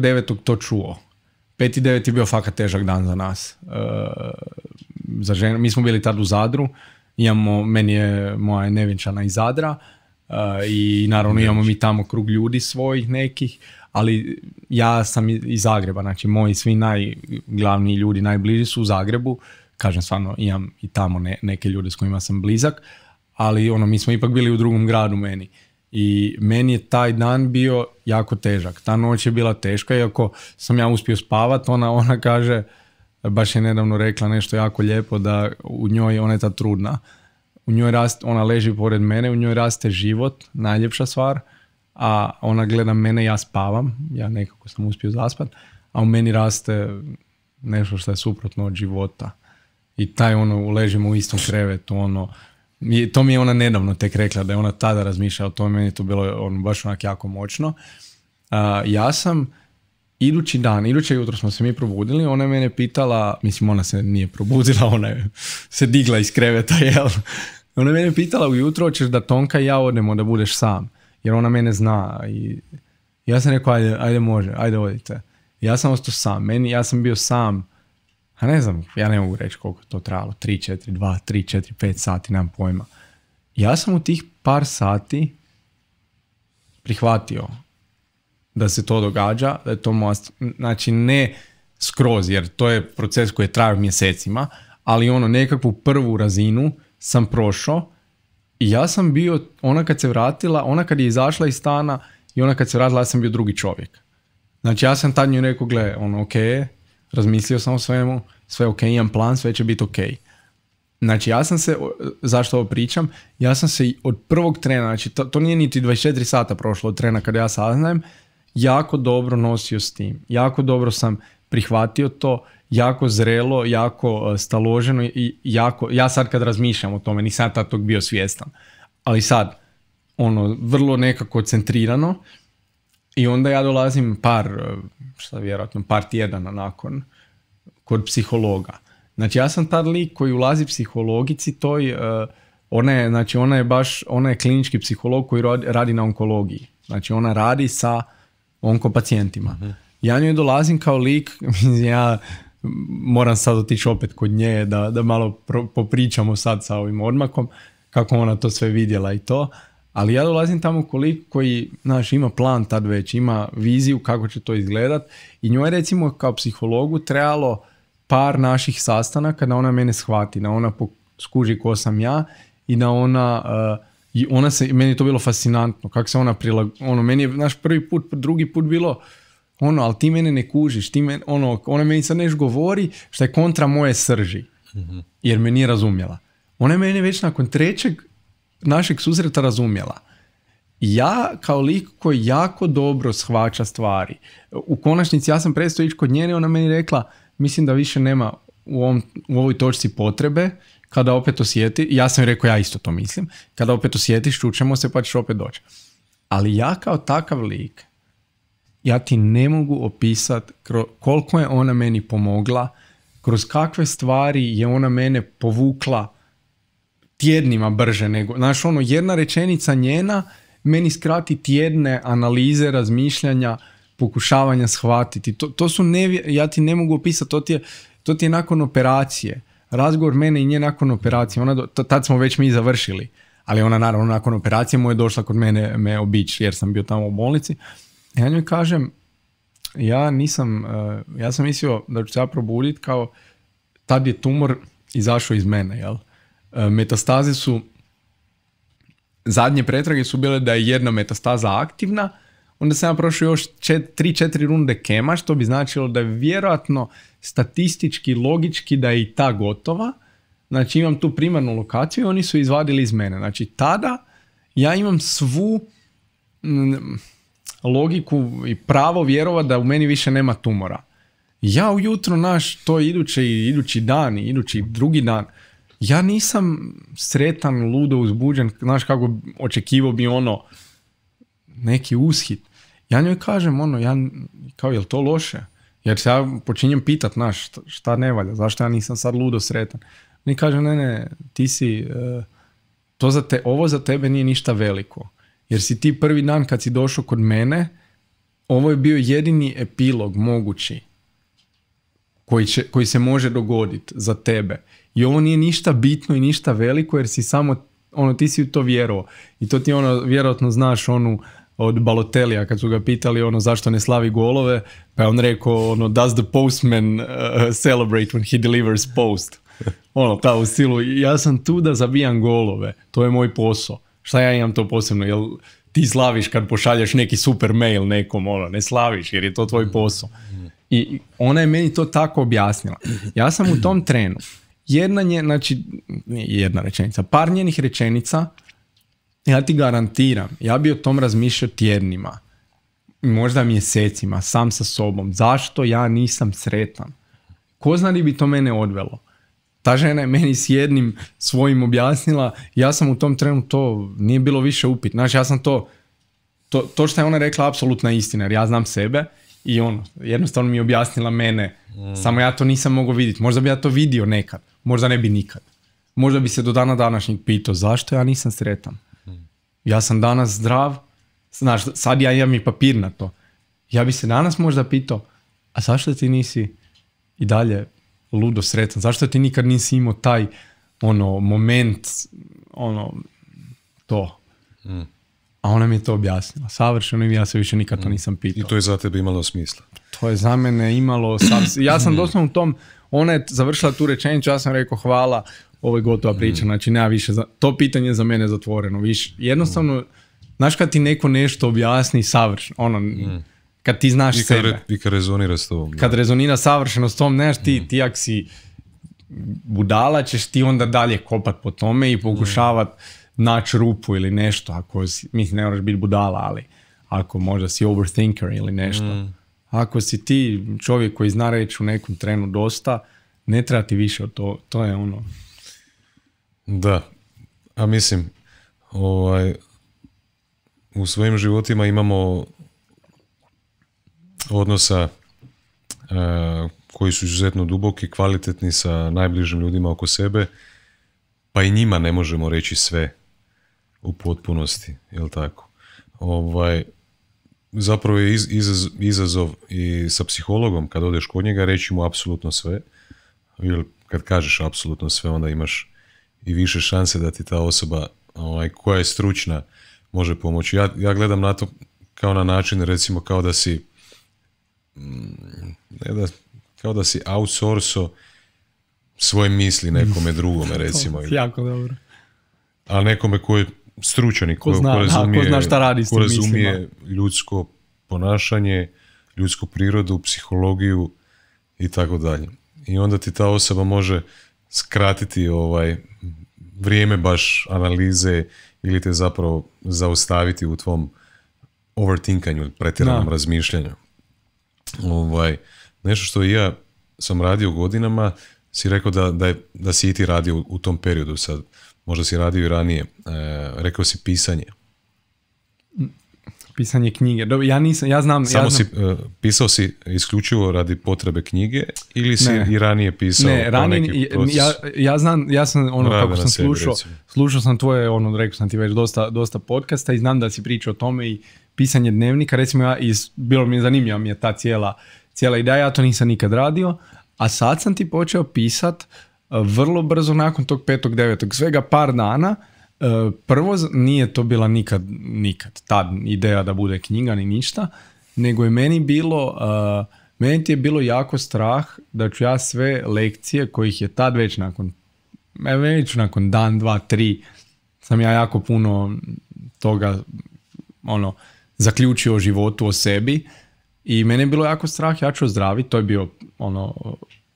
devetog to čuo. devet je bio fakat težak dan za nas. Uh, za ženu. Mi smo bili tad u Zadru, imamo, meni je moja nevinčana iz Zadra i naravno imamo mi tamo krug ljudi svojih nekih ali ja sam iz Zagreba, znači moji svi najglavniji ljudi, najbliži su u Zagrebu, kažem stvarno imam i tamo neke ljude s kojima sam blizak, ali ono mi smo ipak bili u drugom gradu meni. I meni je taj dan bio jako težak. Ta noć je bila teška, iako sam ja uspio spavat, ona, ona kaže, baš je nedavno rekla nešto jako lijepo, da u njoj ona je ta trudna. U njoj rast, ona leži pored mene, u njoj raste život, najljepša stvar a ona gleda mene, ja spavam, ja nekako sam uspio zaspat, a u meni raste nešto što je suprotno od života. I taj ono, uležimo u istom krevetu, ono, to mi je ona nedavno tek rekla, da je ona tada razmišljala o tome, meni je to bilo ono, baš onak jako moćno. ja sam idući dan, iduće jutro smo se mi probudili, ona je mene pitala, mislim ona se nije probudila, ona je <laughs> se digla iz kreveta, jel? Ona je mene pitala ujutro, hoćeš da Tonka i ja odemo da budeš sam jer ona mene zna i ja sam rekao ajde, ajde može, ajde odite. Ja sam ostao sam, meni, ja sam bio sam, a ne znam, ja ne mogu reći koliko to trajalo, 3, 4, 2, 3, 4, 5 sati, nemam pojma. Ja sam u tih par sati prihvatio da se to događa, da je to moja, znači ne skroz, jer to je proces koji je trajao mjesecima, ali ono nekakvu prvu razinu sam prošao ja sam bio, ona kad se vratila, ona kad je izašla iz stana i ona kad se vratila, ja sam bio drugi čovjek. Znači ja sam tad nju rekao, gle, ono, ok, razmislio sam o svemu, sve ok, imam plan, sve će biti ok. Znači ja sam se, zašto ovo pričam, ja sam se od prvog trena, znači to, to nije niti 24 sata prošlo od trena kada ja saznajem, jako dobro nosio s tim, jako dobro sam prihvatio to, jako zrelo, jako e, staloženo i jako, ja sad kad razmišljam o tome, nisam tad tog bio svjestan, ali sad, ono, vrlo nekako centrirano i onda ja dolazim par, e, šta vjerojatno, par tjedana nakon kod psihologa. Znači ja sam tad lik koji ulazi psihologici toj, e, ona je, znači ona je baš, ona je klinički psiholog koji radi na onkologiji. Znači ona radi sa onkopacijentima. Mhm. Ja njoj dolazim kao lik, <laughs> ja moram sad otići opet kod nje da, da malo popričamo sad sa ovim odmakom kako ona to sve vidjela i to. Ali ja dolazim tamo koliko koji znaš, ima plan tad već, ima viziju kako će to izgledat i njoj recimo kao psihologu trebalo par naših sastanaka da ona mene shvati, da ona skuži ko sam ja i da ona eh, ona se, meni je to bilo fascinantno, kako se ona prilagodila. ono, meni je, naš prvi put, drugi put bilo, ono, ali ti mene ne kužiš, ti mene, ono, ona meni sad neš govori što je kontra moje srži, mhm. jer me nije razumjela. Ona je mene već nakon trećeg našeg susreta razumjela. Ja kao lik koji jako dobro shvaća stvari. U konačnici ja sam prestao ići kod njene, ona meni rekla, mislim da više nema u, ovom, u ovoj točci potrebe, kada opet osjeti, ja sam rekao ja isto to mislim, kada opet osjetiš, čućemo se pa ćeš opet doći. Ali ja kao takav lik, ja ti ne mogu opisat koliko je ona meni pomogla, kroz kakve stvari je ona mene povukla tjednima brže nego, znaš ono, jedna rečenica njena meni skrati tjedne analize, razmišljanja, pokušavanja shvatiti. To, to su, ne, ja ti ne mogu opisati, to ti je, to ti nakon operacije. Razgovor mene i nje nakon operacije, ona, tad smo već mi završili, ali ona naravno nakon operacije mu je došla kod mene me obići jer sam bio tamo u bolnici. Ja njoj kažem, ja nisam, e, ja sam mislio da ću se ja probudit kao tad je tumor izašao iz mene, jel? E, metastaze su, zadnje pretrage su bile da je jedna metastaza aktivna, onda sam ja prošao još 3-4 runde kema, što bi značilo da je vjerojatno statistički, logički da je i ta gotova. Znači imam tu primarnu lokaciju i oni su izvadili iz mene. Znači tada ja imam svu, logiku i pravo vjerovat da u meni više nema tumora. Ja ujutro, naš, to idući, idući dan i idući drugi dan, ja nisam sretan, ludo, uzbuđen, znaš kako očekivao bi ono neki ushit. Ja njoj kažem ono, ja, kao jel to loše? Jer se ja počinjem pitat, znaš, šta ne valja, zašto ja nisam sad ludo sretan? Oni kaže, ne, ne, ti si, eh, to za te, ovo za tebe nije ništa veliko. Jer si ti prvi dan kad si došao kod mene, ovo je bio jedini epilog mogući koji, će, koji se može dogoditi za tebe. I ovo nije ništa bitno i ništa veliko jer si samo, ono, ti si u to vjerovao. I to ti ono, vjerojatno znaš onu od Balotelija kad su ga pitali ono zašto ne slavi golove, pa je on rekao ono does the postman uh, celebrate when he delivers post. <laughs> Ono, ta u silu, ja sam tu da zabijam golove, to je moj posao. Šta ja imam to posebno? Jel ti slaviš kad pošalješ neki super mail nekom, ono, ne slaviš jer je to tvoj mm. posao. Mm. I ona je meni to tako objasnila. Ja sam u tom trenu. Jedna nje, znači, jedna rečenica, par njenih rečenica, ja ti garantiram, ja bi o tom razmišljao tjednima, možda mjesecima, sam sa sobom. Zašto ja nisam sretan? Ko zna li bi to mene odvelo? ta žena je meni s jednim svojim objasnila, ja sam u tom trenu to, nije bilo više upit. Znači ja sam to, to, to što je ona rekla apsolutna istina jer ja znam sebe i ono, jednostavno mi je objasnila mene. Mm. Samo ja to nisam mogao vidjeti. Možda bi ja to vidio nekad, možda ne bi nikad. Možda bi se do dana današnjeg pitao zašto ja nisam sretan. Mm. Ja sam danas zdrav, znaš, sad ja imam i papir na to. Ja bi se danas možda pitao, a zašto ti nisi i dalje ludo sretan? Zašto ti nikad nisi imao taj ono moment, ono, to? Mm. A ona mi je to objasnila. Savršeno i ja se više nikad to mm. nisam pitao. I to je za tebe imalo smisla? To je za mene imalo... Ja sam mm. doslovno u tom... Ona je završila tu rečenicu, ja sam rekao hvala, ovo je gotova priča, znači nema više... Za, to pitanje je za mene zatvoreno. Više, jednostavno, znaš kad ti neko nešto objasni savršeno, ono... Kad ti znaš I kad sebe. I kad rezonira s tobom. Kad rezonira savršeno s tom, znaš, ti, mm. ti ak si budala, ćeš ti onda dalje kopat po tome i pokušavat mm. naći rupu ili nešto. Ako si, mislim, ne moraš biti budala, ali ako možda si overthinker ili nešto. Mm. Ako si ti čovjek koji zna reći u nekom trenu dosta, ne treba ti više od to. To je ono... Da. A mislim, ovaj, u svojim životima imamo odnosa e, koji su izuzetno duboki, kvalitetni sa najbližim ljudima oko sebe, pa i njima ne možemo reći sve u potpunosti, jel tako? Ovaj, zapravo je izazov i sa psihologom kad odeš kod njega reći mu apsolutno sve, Ili kad kažeš apsolutno sve onda imaš i više šanse da ti ta osoba ovaj, koja je stručna može pomoći. Ja, ja gledam na to kao na način recimo kao da si Mm, ne da, kao da si outsourso svoje misli nekome drugome, <laughs> recimo. to, jako dobro. A nekome koji je stručan i ko, ko, zna, razumije, šta radi ko razumije ljudsko ponašanje, ljudsku prirodu, psihologiju i tako dalje. I onda ti ta osoba može skratiti ovaj vrijeme baš analize ili te zapravo zaustaviti u tvom overthinkanju, pretjeranom razmišljanju ovaj, nešto što ja sam radio godinama, si rekao da, da, je, da si i ti radio u, tom periodu sad, možda si radio i ranije, e, rekao si pisanje. Pisanje knjige, ja ja znam... Samo ja si, e, pisao si isključivo radi potrebe knjige ili si i ranije pisao? Ne, ranije, ja, ja znam, ja sam ono kako sam slušao, slušao sam tvoje, ono, rekao sam ti već dosta, dosta podcasta i znam da si pričao o tome i pisanje dnevnika, recimo ja, iz, bilo mi je zanimljiva mi je ta cijela, cijela ideja, ja to nisam nikad radio, a sad sam ti počeo pisat e, vrlo brzo nakon tog petog, devetog, svega par dana, e, prvo nije to bila nikad, nikad, ta ideja da bude knjiga ni ništa, nego je meni bilo, e, meni ti je bilo jako strah da ću ja sve lekcije kojih je tad već nakon, već nakon dan, dva, tri, sam ja jako puno toga, ono, zaključio o životu, o sebi i mene je bilo jako strah, ja ću ozdraviti, to je bio ono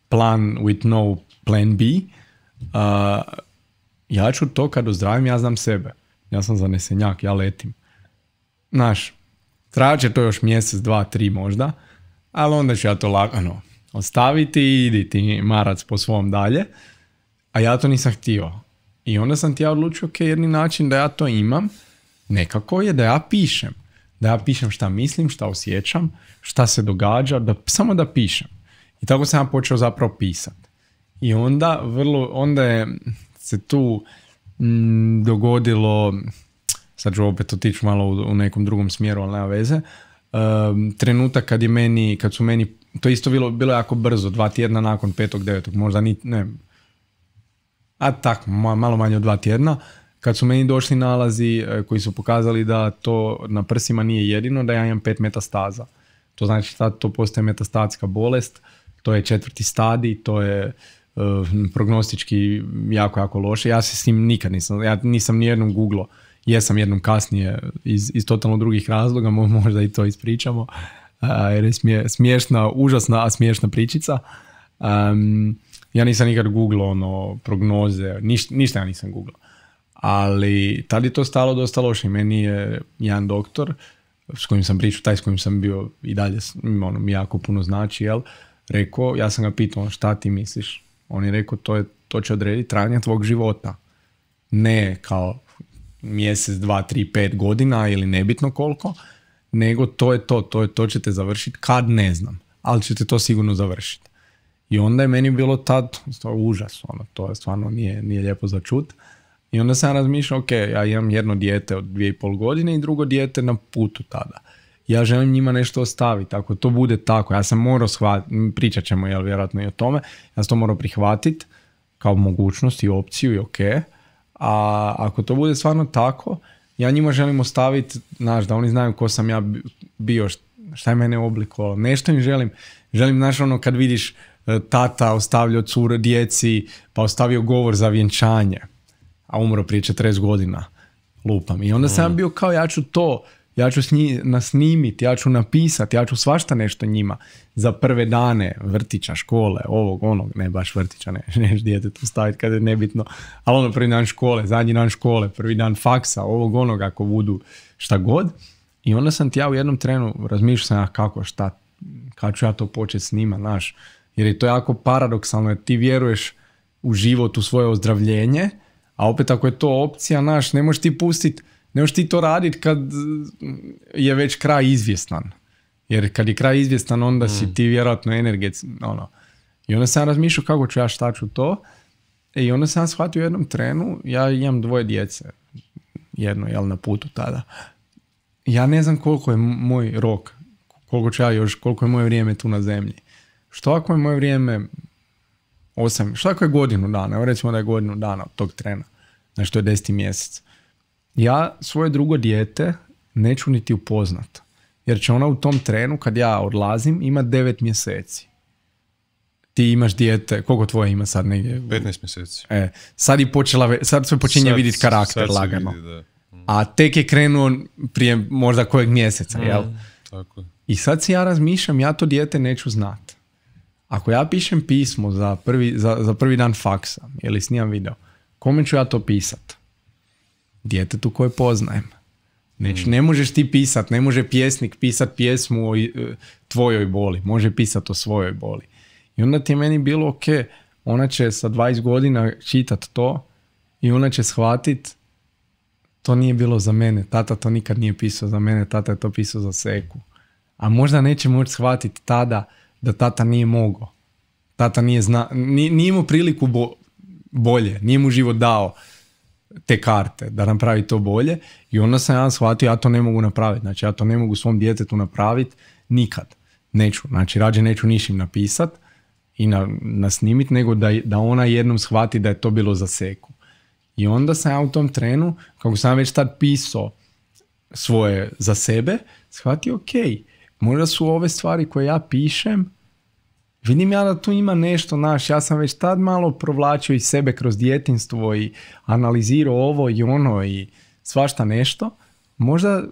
plan with no plan B. Uh, ja ću to kad ozdravim, ja znam sebe. Ja sam zanesenjak, ja letim. Znaš, traće to još mjesec, dva, tri možda, ali onda ću ja to lagano ostaviti i idi ti marac po svom dalje. A ja to nisam htio. I onda sam ti ja odlučio, ok, jedni način da ja to imam, nekako je da ja pišem da ja pišem šta mislim, šta osjećam, šta se događa, da, samo da pišem. I tako sam ja počeo zapravo pisat. I onda, vrlo, onda je se tu mm, dogodilo, sad ću opet otići malo u, nekom drugom smjeru, ali nema veze, um, trenutak kad je meni, kad su meni, to isto bilo, bilo jako brzo, dva tjedna nakon petog, devetog, možda ni, ne, a tak, malo manje od dva tjedna, kad su meni došli nalazi e, koji su pokazali da to na prsima nije jedino, da ja imam pet metastaza. To znači da to postaje metastatska bolest, to je četvrti stadij, to je e, prognostički jako, jako loše. Ja se s njim nikad nisam, ja nisam ni jednom googlo, jesam jednom kasnije iz, totalno drugih razloga, možda i to ispričamo, jer je smiješna, užasna, a smiješna pričica. ja nisam nikad googlo ono, prognoze, ništa ja nisam googlo ali tad je to stalo dosta loše. Meni je jedan doktor s kojim sam pričao, taj s kojim sam bio i dalje, ono, mi jako puno znači, jel, rekao, ja sam ga pitao, ono, šta ti misliš? On je rekao, to, je, to će odrediti trajanje tvog života. Ne kao mjesec, dva, tri, pet godina ili nebitno koliko, nego to je to, to, je, to ćete završiti kad ne znam, ali ćete to sigurno završiti. I onda je meni bilo tad to užas, ono, to je stvarno nije, nije lijepo za čut. I onda sam razmišljao, ok, ja imam jedno dijete od dvije i pol godine i drugo dijete na putu tada. Ja želim njima nešto ostaviti, ako to bude tako, ja sam morao shvatiti, pričat ćemo vjerojatno i o tome, ja sam to morao prihvatiti kao mogućnost i opciju i ok, a ako to bude stvarno tako, ja njima želim ostaviti, znaš, da oni znaju ko sam ja bio, šta je mene oblikovalo, nešto im želim, želim, znaš, ono kad vidiš e, tata ostavljao cure djeci, pa ostavio govor za vjenčanje, a umro prije 40 godina, lupam. I onda sam mm. bio kao ja ću to, ja ću s nasnimiti, ja ću napisati, ja ću svašta nešto njima za prve dane vrtića, škole, ovog, onog, ne baš vrtića, ne, <laughs> neš dijete tu staviti kada je nebitno, ali ono prvi dan škole, zadnji dan škole, prvi dan faksa, ovog, onog, ako budu šta god. I onda sam ti ja u jednom trenu razmišljao sam kako, šta, kako ću ja to početi snima, znaš, jer je to jako paradoksalno, jer ti vjeruješ u život, u svoje ozdravljenje, a opet ako je to opcija naš, ne možeš ti pustiti, ne možeš ti to raditi kad je već kraj izvjestan. Jer kad je kraj izvjestan onda si mm. ti vjerojatno energetski, ono. I onda sam razmišljao kako ću ja šta ću to. E, I onda sam shvatio u jednom trenu, ja imam dvoje djece, jedno jel na putu tada. Ja ne znam koliko je moj rok, koliko ću ja još, koliko je moje vrijeme tu na zemlji. Što ako je moje vrijeme osam, šta ako je godinu dana, evo recimo da je godinu dana od tog trena, znači to je deseti mjesec. Ja svoje drugo dijete neću niti upoznat, jer će ona u tom trenu kad ja odlazim ima devet mjeseci. Ti imaš dijete, koliko tvoje ima sad negdje? 15 mjeseci. E, sad, počela, sad se počinje vidjeti karakter lagano. A tek je krenuo prije možda kojeg mjeseca, jel? Mm, tako. I sad si ja razmišljam, ja to dijete neću znati. Ako ja pišem pismo za prvi, za, za prvi dan faksa ili snimam video, kome ću ja to pisat? Djetetu koje poznajem. Neć mm. ne možeš ti pisat, ne može pjesnik pisat pjesmu o e, tvojoj boli, može pisat o svojoj boli. I onda ti je meni bilo ok, ona će sa 20 godina čitat to i ona će shvatit to nije bilo za mene, tata to nikad nije pisao za mene, tata je to pisao za seku. A možda neće moći shvatiti tada da tata nije mogao. Tata nije, zna, nije, imao priliku bo, bolje, nije mu život dao te karte da napravi to bolje i onda sam ja shvatio ja to ne mogu napraviti, znači ja to ne mogu svom djetetu napraviti nikad. Neću, znači rađe neću nišim napisat i na, na snimit, nego da, da ona jednom shvati da je to bilo za seku. I onda sam ja u tom trenu, kako sam već tad pisao svoje za sebe, shvatio ok, možda su ove stvari koje ja pišem Vidim ja da tu ima nešto, naš, ja sam već tad malo provlačio i sebe kroz djetinstvo i analizirao ovo i ono i svašta nešto. Možda,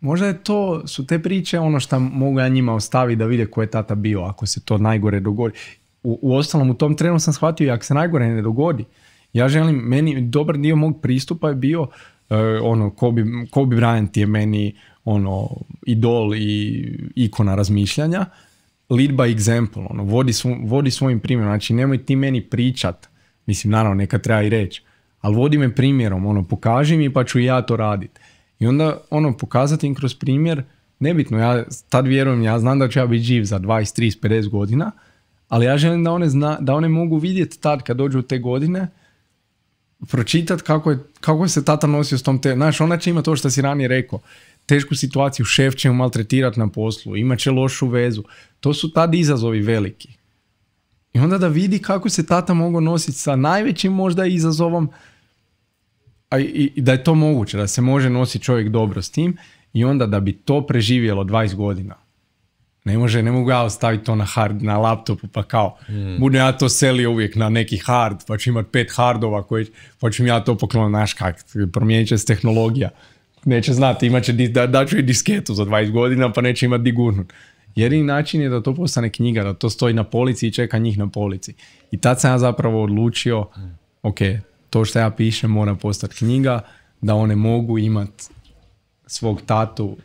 možda je to, su te priče ono što mogu ja njima ostaviti da vide ko je tata bio, ako se to najgore dogodi. U, u ostalom, u tom trenu sam shvatio i ako se najgore ne dogodi, ja želim, meni, dobar dio mog pristupa je bio uh, ono, Kobe, Kobe Bryant je meni ono, idol i ikona razmišljanja, lead by example, ono, vodi, vodi svojim primjerom, znači nemoj ti meni pričat, mislim naravno neka treba i reći, ali vodi me primjerom, ono, pokaži mi pa ću ja to radit. I onda ono, pokazati im kroz primjer, nebitno, ja tad vjerujem, ja znam da ću ja biti živ za 20, 30, 50 godina, ali ja želim da one, zna, da one mogu vidjeti tad kad dođu u te godine, pročitat kako je, kako se tata nosio s tom te... Znaš, ona će imati to što si ranije rekao tešku situaciju, šef će mu maltretirati na poslu, imat će lošu vezu. To su tad izazovi veliki. I onda da vidi kako se tata mogu nositi sa najvećim možda izazovom a i, da je to moguće, da se može nositi čovjek dobro s tim i onda da bi to preživjelo 20 godina. Ne može, ne mogu ja ostaviti to na hard, na laptopu, pa kao, mm. ja to selio uvijek na neki hard, pa ću imat pet hardova, koje pa ću ja to pokloniti, znaš kak, promijenit će se tehnologija neće znati, imaće, da, ću disketu za 20 godina pa neće imati digurnu. Jedini način je da to postane knjiga, da to stoji na polici i čeka njih na polici. I tad sam ja zapravo odlučio, ok, to što ja pišem mora postati knjiga, da one mogu imati svog tatu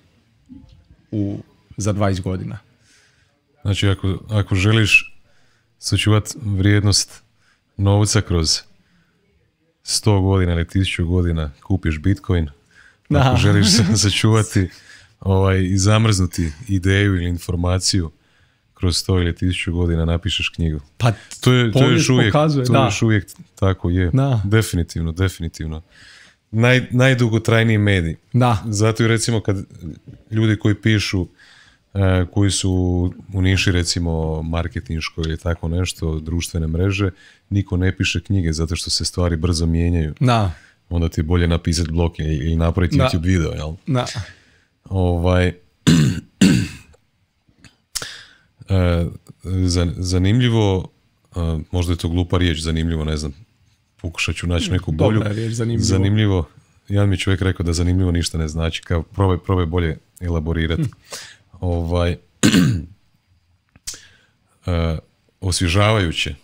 u, za 20 godina. Znači, ako, ako želiš sačuvati vrijednost novca kroz 100 godina ili 1000 godina, kupiš Bitcoin, da. Ako želiš <laughs> sačuvati ovaj, i zamrznuti ideju ili informaciju kroz sto ili tisuću godina napišeš knjigu. Pa to je, to još uvijek, to uvijek tako je. Da. Definitivno, definitivno. Naj, najdugotrajniji mediji. Da. Zato i recimo kad ljudi koji pišu e, koji su u niši recimo marketinško ili tako nešto, društvene mreže, niko ne piše knjige zato što se stvari brzo mijenjaju. Da onda ti je bolje napisati blog ili napraviti YouTube video, jel? Da. Ovaj, <clears throat> e, zanimljivo, e, možda je to glupa riječ, zanimljivo, ne znam, pokušat ću naći neku bolju. Dobra riječ, zanimljivo. zanimljivo. Jedan mi čovjek rekao da zanimljivo ništa ne znači, kao probaj, probaj bolje elaborirati. Hm. ovaj, <clears throat> e, osvježavajuće.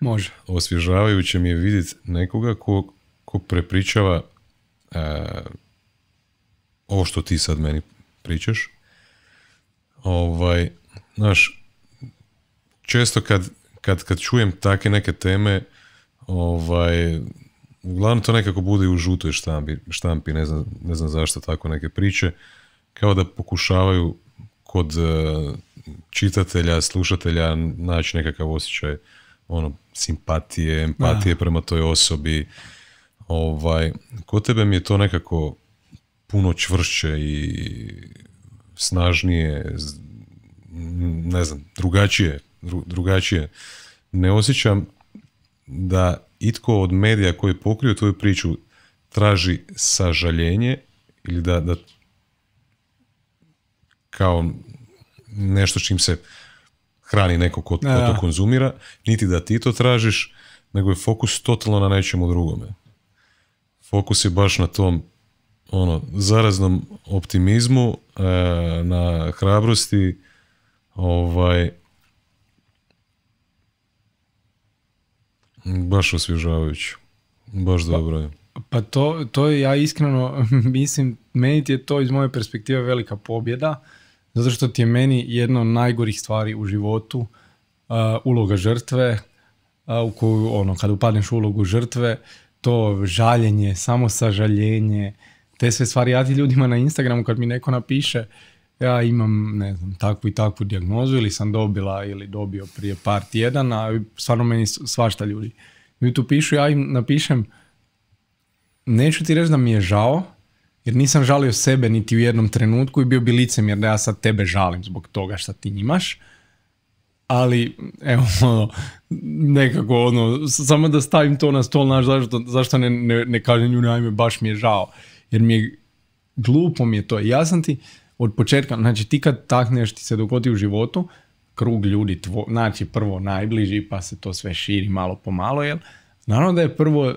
Može. Osvježavajuće mi je vidjeti nekoga ko prepričava e, ovo što ti sad meni pričaš, ovaj, znaš, često kad, kad, kad čujem takve neke teme, ovaj, uglavnom to nekako bude u žutoj štampi, štampi ne, znam, ne znam zašto tako neke priče, kao da pokušavaju kod e, čitatelja, slušatelja naći nekakav osjećaj ono, simpatije, empatije prema toj osobi, Ovaj, kod tebe mi je to nekako puno čvršće i snažnije, ne znam, drugačije, drugačije. Ne osjećam da itko od medija koji je pokrio tvoju priču traži sažaljenje ili da, da kao nešto čim se hrani neko ko, ko to konzumira, niti da ti to tražiš, nego je fokus totalno na nečemu drugome fokus je baš na tom ono, zaraznom optimizmu, e, na hrabrosti, ovaj, baš osvježavajući, baš pa- dobro je. Pa, to, je ja iskreno <laughs> mislim, meni ti je to iz moje perspektive velika pobjeda, zato što ti je meni jedna od najgorih stvari u životu, e, uloga žrtve, uh, u koju, ono, kada upadneš u ulogu žrtve, to žaljenje, samo sažaljenje, te sve stvari. Ja ti ljudima na Instagramu kad mi neko napiše ja imam, ne znam, takvu i takvu dijagnozu ili sam dobila ili dobio prije par tjedana, stvarno meni svašta ljudi. mi tu pišu, ja im napišem, neću ti reći da mi je žao, jer nisam žalio sebe niti u jednom trenutku i bio bi jer da ja sad tebe žalim zbog toga šta ti imaš, ali evo ono, nekako ono, samo da stavim to na stol, naš zašto, zašto ne, ne, ne kažem najme, baš mi je žao, jer mi je, glupo mi je to, ja sam ti od početka, znači ti kad takneš ti se dogodi u životu, krug ljudi, tvo, znači prvo najbliži pa se to sve širi malo po malo, jel? Naravno da je prvo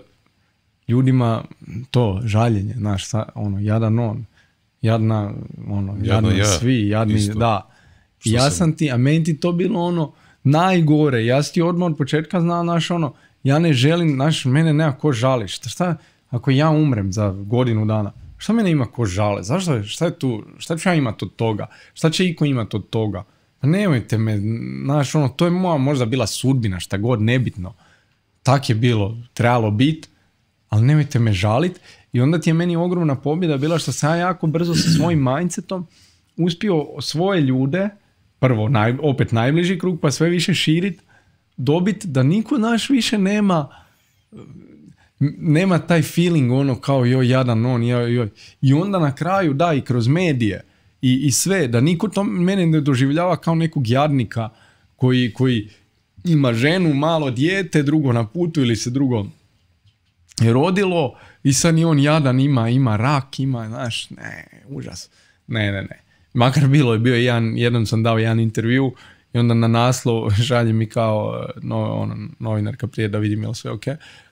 ljudima to žaljenje, znaš, ono, jadan on, jadna, ono, jadni ja. svi, jadni, da. Ja sam ti, a meni ti to bilo ono najgore. Ja sam ti odmah od početka znao, naš ono, ja ne želim, naš mene nema ko žali. Šta, šta, ako ja umrem za godinu dana, šta mene ima ko žale? Zašto, šta je tu, šta ću ja imat od toga? Šta će iko imat od toga? Pa nemojte me, znaš, ono, to je moja možda bila sudbina, šta god, nebitno. Tak je bilo, trebalo bit, ali nemojte me žalit. I onda ti je meni ogromna pobjeda bila što sam ja jako brzo sa svojim mindsetom uspio svoje ljude prvo naj, opet najbliži krug pa sve više širit, dobit da niko naš više nema nema taj feeling ono kao joj jadan on joj, joj. i onda na kraju da i kroz medije i, i sve da niko to mene ne doživljava kao nekog jadnika koji, koji ima ženu malo dijete drugo na putu ili se drugo je rodilo i sad i on jadan ima ima rak ima znaš ne užas ne ne ne makar bilo je bio jedan, jednom sam dao jedan intervju i onda na naslov žalje <laughs> mi kao e, no, ono, novinarka prije da vidim jel sve ok.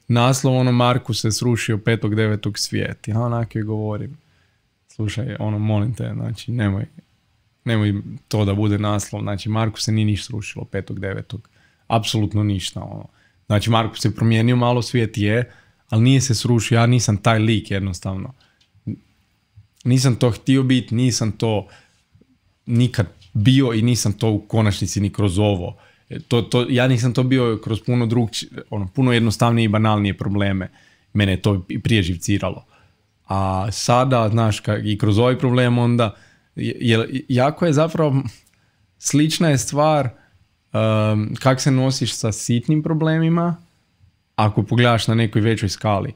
Naslov ono Marku se srušio 5.9. svijet. Ja onako joj govorim slušaj, ono, molim te, znači, nemoj, nemoj to da bude naslov, znači, Marku se ni ništa srušilo devetog Apsolutno ništa, ono. Znači, Marku se promijenio, malo svijet je, ali nije se srušio, ja nisam taj lik jednostavno. Nisam to htio biti, nisam to nikad bio i nisam to u konačnici ni kroz ovo. E, to, to, ja nisam to bio kroz puno drug, ono, puno jednostavnije i banalnije probleme. Mene je to prije živciralo. A sada, znaš, i kroz ovaj problem onda, je, jako je zapravo, slična je stvar um, kako se nosiš sa sitnim problemima ako pogledaš na nekoj većoj skali.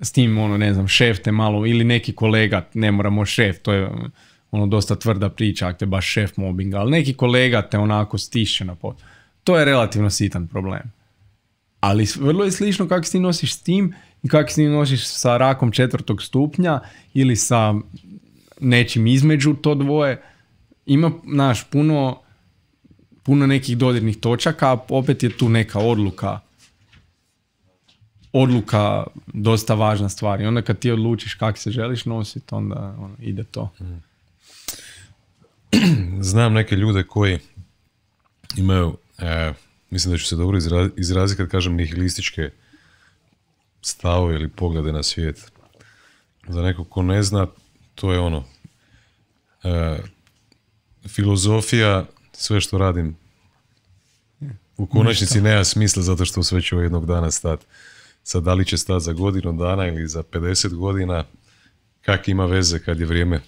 S tim, ono, ne znam, šef te malo, ili neki kolega, ne moramo šef, to je ono dosta tvrda priča ako te baš šef mobinga, ali neki kolega te onako stišće na pot. To je relativno sitan problem. Ali vrlo je slično kako se ti nosiš s tim i kako se ti nosiš sa rakom četvrtog stupnja ili sa nečim između to dvoje. Ima, naš, puno, puno nekih dodirnih točaka, a opet je tu neka odluka odluka dosta važna stvar i onda kad ti odlučiš kako se želiš nositi, onda ono, ide to. Mm. <clears throat> Znam neke ljude koji imaju, e, mislim da ću se dobro izraziti kad kažem nihilističke stavove ili poglede na svijet. Za nekog ko ne zna, to je ono, e, filozofija, sve što radim u konačnici nema smisla zato što sve će jednog dana stati. Sad, da li će stati za godinu dana ili za 50 godina, kak ima veze kad je vrijeme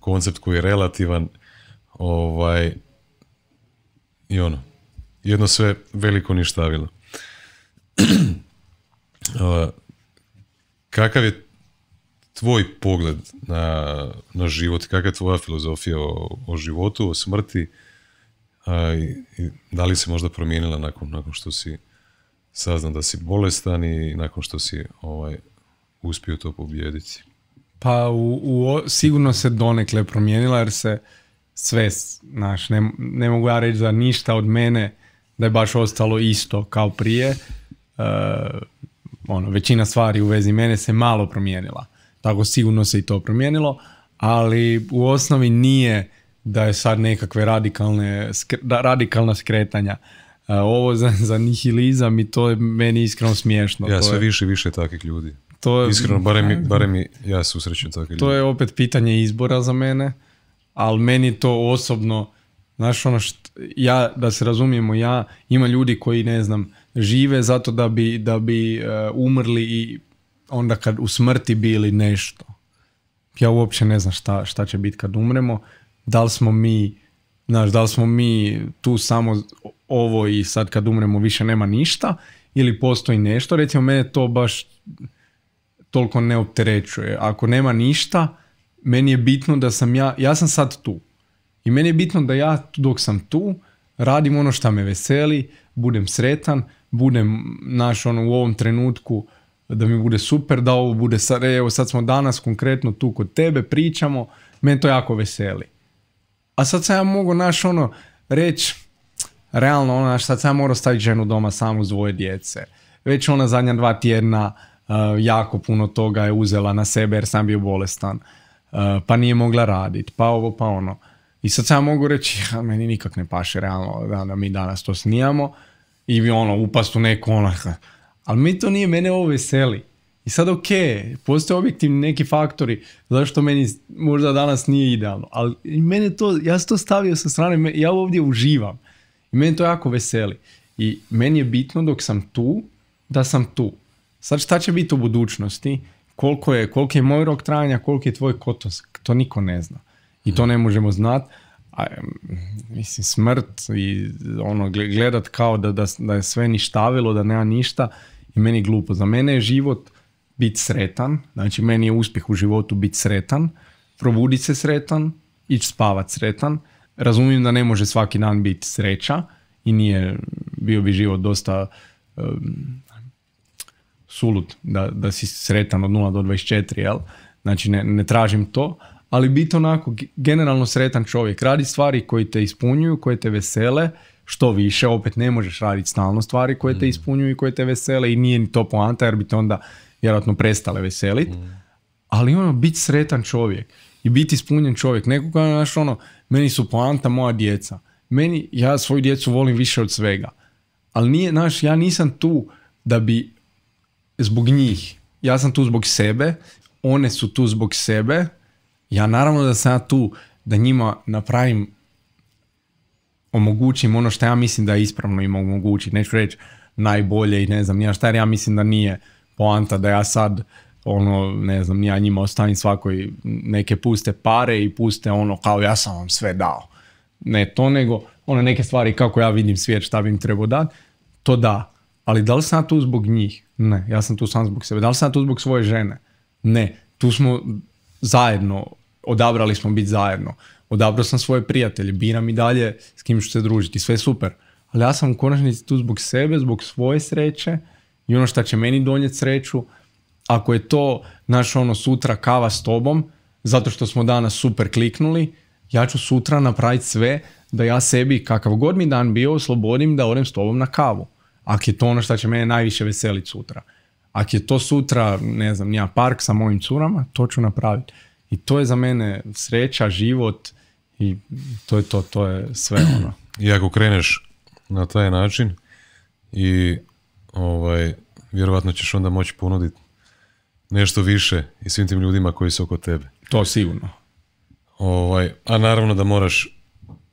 koncept koji je relativan ovaj, i ono, jedno sve veliko ništavilo. <clears throat> kakav je tvoj pogled na, na život, kakva je tvoja filozofija o, životu, o smrti, i, i, da li se možda promijenila nakon, nakon što si saznao da si bolestan i nakon što si ovaj, uspio to pobijediti? Pa u, sigurno se donekle promijenila jer se sve, znaš, ne, mogu ja reći da ništa od mene da je baš ostalo isto kao prije. Uh, ono, većina stvari u vezi mene se malo promijenila. Tako sigurno se i to promijenilo, ali u osnovi nije da je sad nekakve radikalne, radikalna skretanja. E, ovo za, za nihilizam i to je meni iskreno smiješno. Ja sve više više takvih ljudi. To je, Iskreno, barem, i, barem ja susrećem tako. To je opet pitanje izbora za mene, ali meni to osobno, znaš ono što, ja, da se razumijemo, ja, ima ljudi koji ne znam, žive zato da bi, da bi e, umrli i onda kad u smrti bili nešto. Ja uopće ne znam šta, šta će biti kad umremo, da li smo mi, znaš, da li smo mi tu samo ovo i sad kad umremo više nema ništa ili postoji nešto, recimo mene to baš toliko ne opterećuje. Ako nema ništa, meni je bitno da sam ja, ja sam sad tu. I meni je bitno da ja dok sam tu radim ono što me veseli, budem sretan, budem naš ono u ovom trenutku da mi bude super, da ovo bude sad, e, evo sad smo danas konkretno tu kod tebe, pričamo, meni to jako veseli. A sad sam ja mogu naš ono reći, realno ono, sad sam ja morao staviti ženu doma samo zvoje djece. Već ona zadnja dva tjedna, Eh, jako puno toga je uzela na sebe jer sam bio bolestan, eh, pa nije mogla raditi, pa ovo, pa ono. I sad sam mogu reći, ja, <laughs> meni nikak ne paše realno da, mi danas to snijamo i bi ono upast u neko ono, <laughs> ali mi to nije, mene ovo veseli. I sad ok, postoje objektivni neki faktori zašto meni možda danas nije idealno, ali mene to, ja sam to stavio sa strane, ja ovdje uživam i mene to jako veseli. I meni je bitno dok sam tu, da sam tu. Sad šta će biti u budućnosti, koliko je, koliko moj rok trajanja, koliko je tvoj kotos, to niko ne zna. I to ne možemo znati. A, mislim, smrt i ono, gledat kao da, da, da je sve ništavilo, da nema ništa i meni glupo. Za mene je život biti sretan, znači meni je uspjeh u životu biti sretan, probuditi se sretan, ići spavat sretan. Razumijem da ne može svaki dan biti sreća i nije, bio bi život dosta sulud da, da si sretan od 0 do 24, jel? Znači ne, ne tražim to, ali biti onako generalno sretan čovjek. Radi stvari koje te ispunjuju, koje te vesele, što više, opet ne možeš raditi stalno stvari koje te mm. ispunjuju i koje te vesele i nije ni to poanta jer bi te onda vjerojatno prestale veseliti. Mm. Ali ono, biti sretan čovjek i biti ispunjen čovjek. Nekoga, naš ono, meni su poanta moja djeca. Meni, ja svoju djecu volim više od svega. Ali nije, ja nisam tu da bi zbog njih. Ja sam tu zbog sebe, one su tu zbog sebe. Ja naravno da sam tu da njima napravim omogućim ono što ja mislim da je ispravno im omogućiti. Neću reći najbolje i ne znam ja šta, jer ja mislim da nije poanta da ja sad ono, ne znam, ja njima ostavim svakoj neke puste pare i puste ono kao ja sam vam sve dao. Ne to nego one neke stvari kako ja vidim svijet šta bi im trebao dati, to da. Ali da li sam tu zbog njih? Ne, ja sam tu sam zbog sebe. Da li sam tu zbog svoje žene? Ne, tu smo zajedno, odabrali smo biti zajedno. Odabrao sam svoje prijatelje, biram i dalje s kim ću se družiti, sve je super. Ali ja sam u konačnici tu zbog sebe, zbog svoje sreće i ono što će meni donijeti sreću. Ako je to naš ono sutra kava s tobom, zato što smo danas super kliknuli, ja ću sutra napraviti sve da ja sebi, kakav god mi dan bio, oslobodim da odem s tobom na kavu. Ako je to ono što će mene najviše veseliti sutra. Ako je to sutra, ne znam, ja park sa mojim curama, to ću napraviti. I to je za mene sreća, život i to je to, to je sve ono. <clears throat> I ako kreneš na taj način i ovaj, vjerovatno ćeš onda moći ponuditi nešto više i svim tim ljudima koji su oko tebe. To sigurno. Ovaj, a naravno da moraš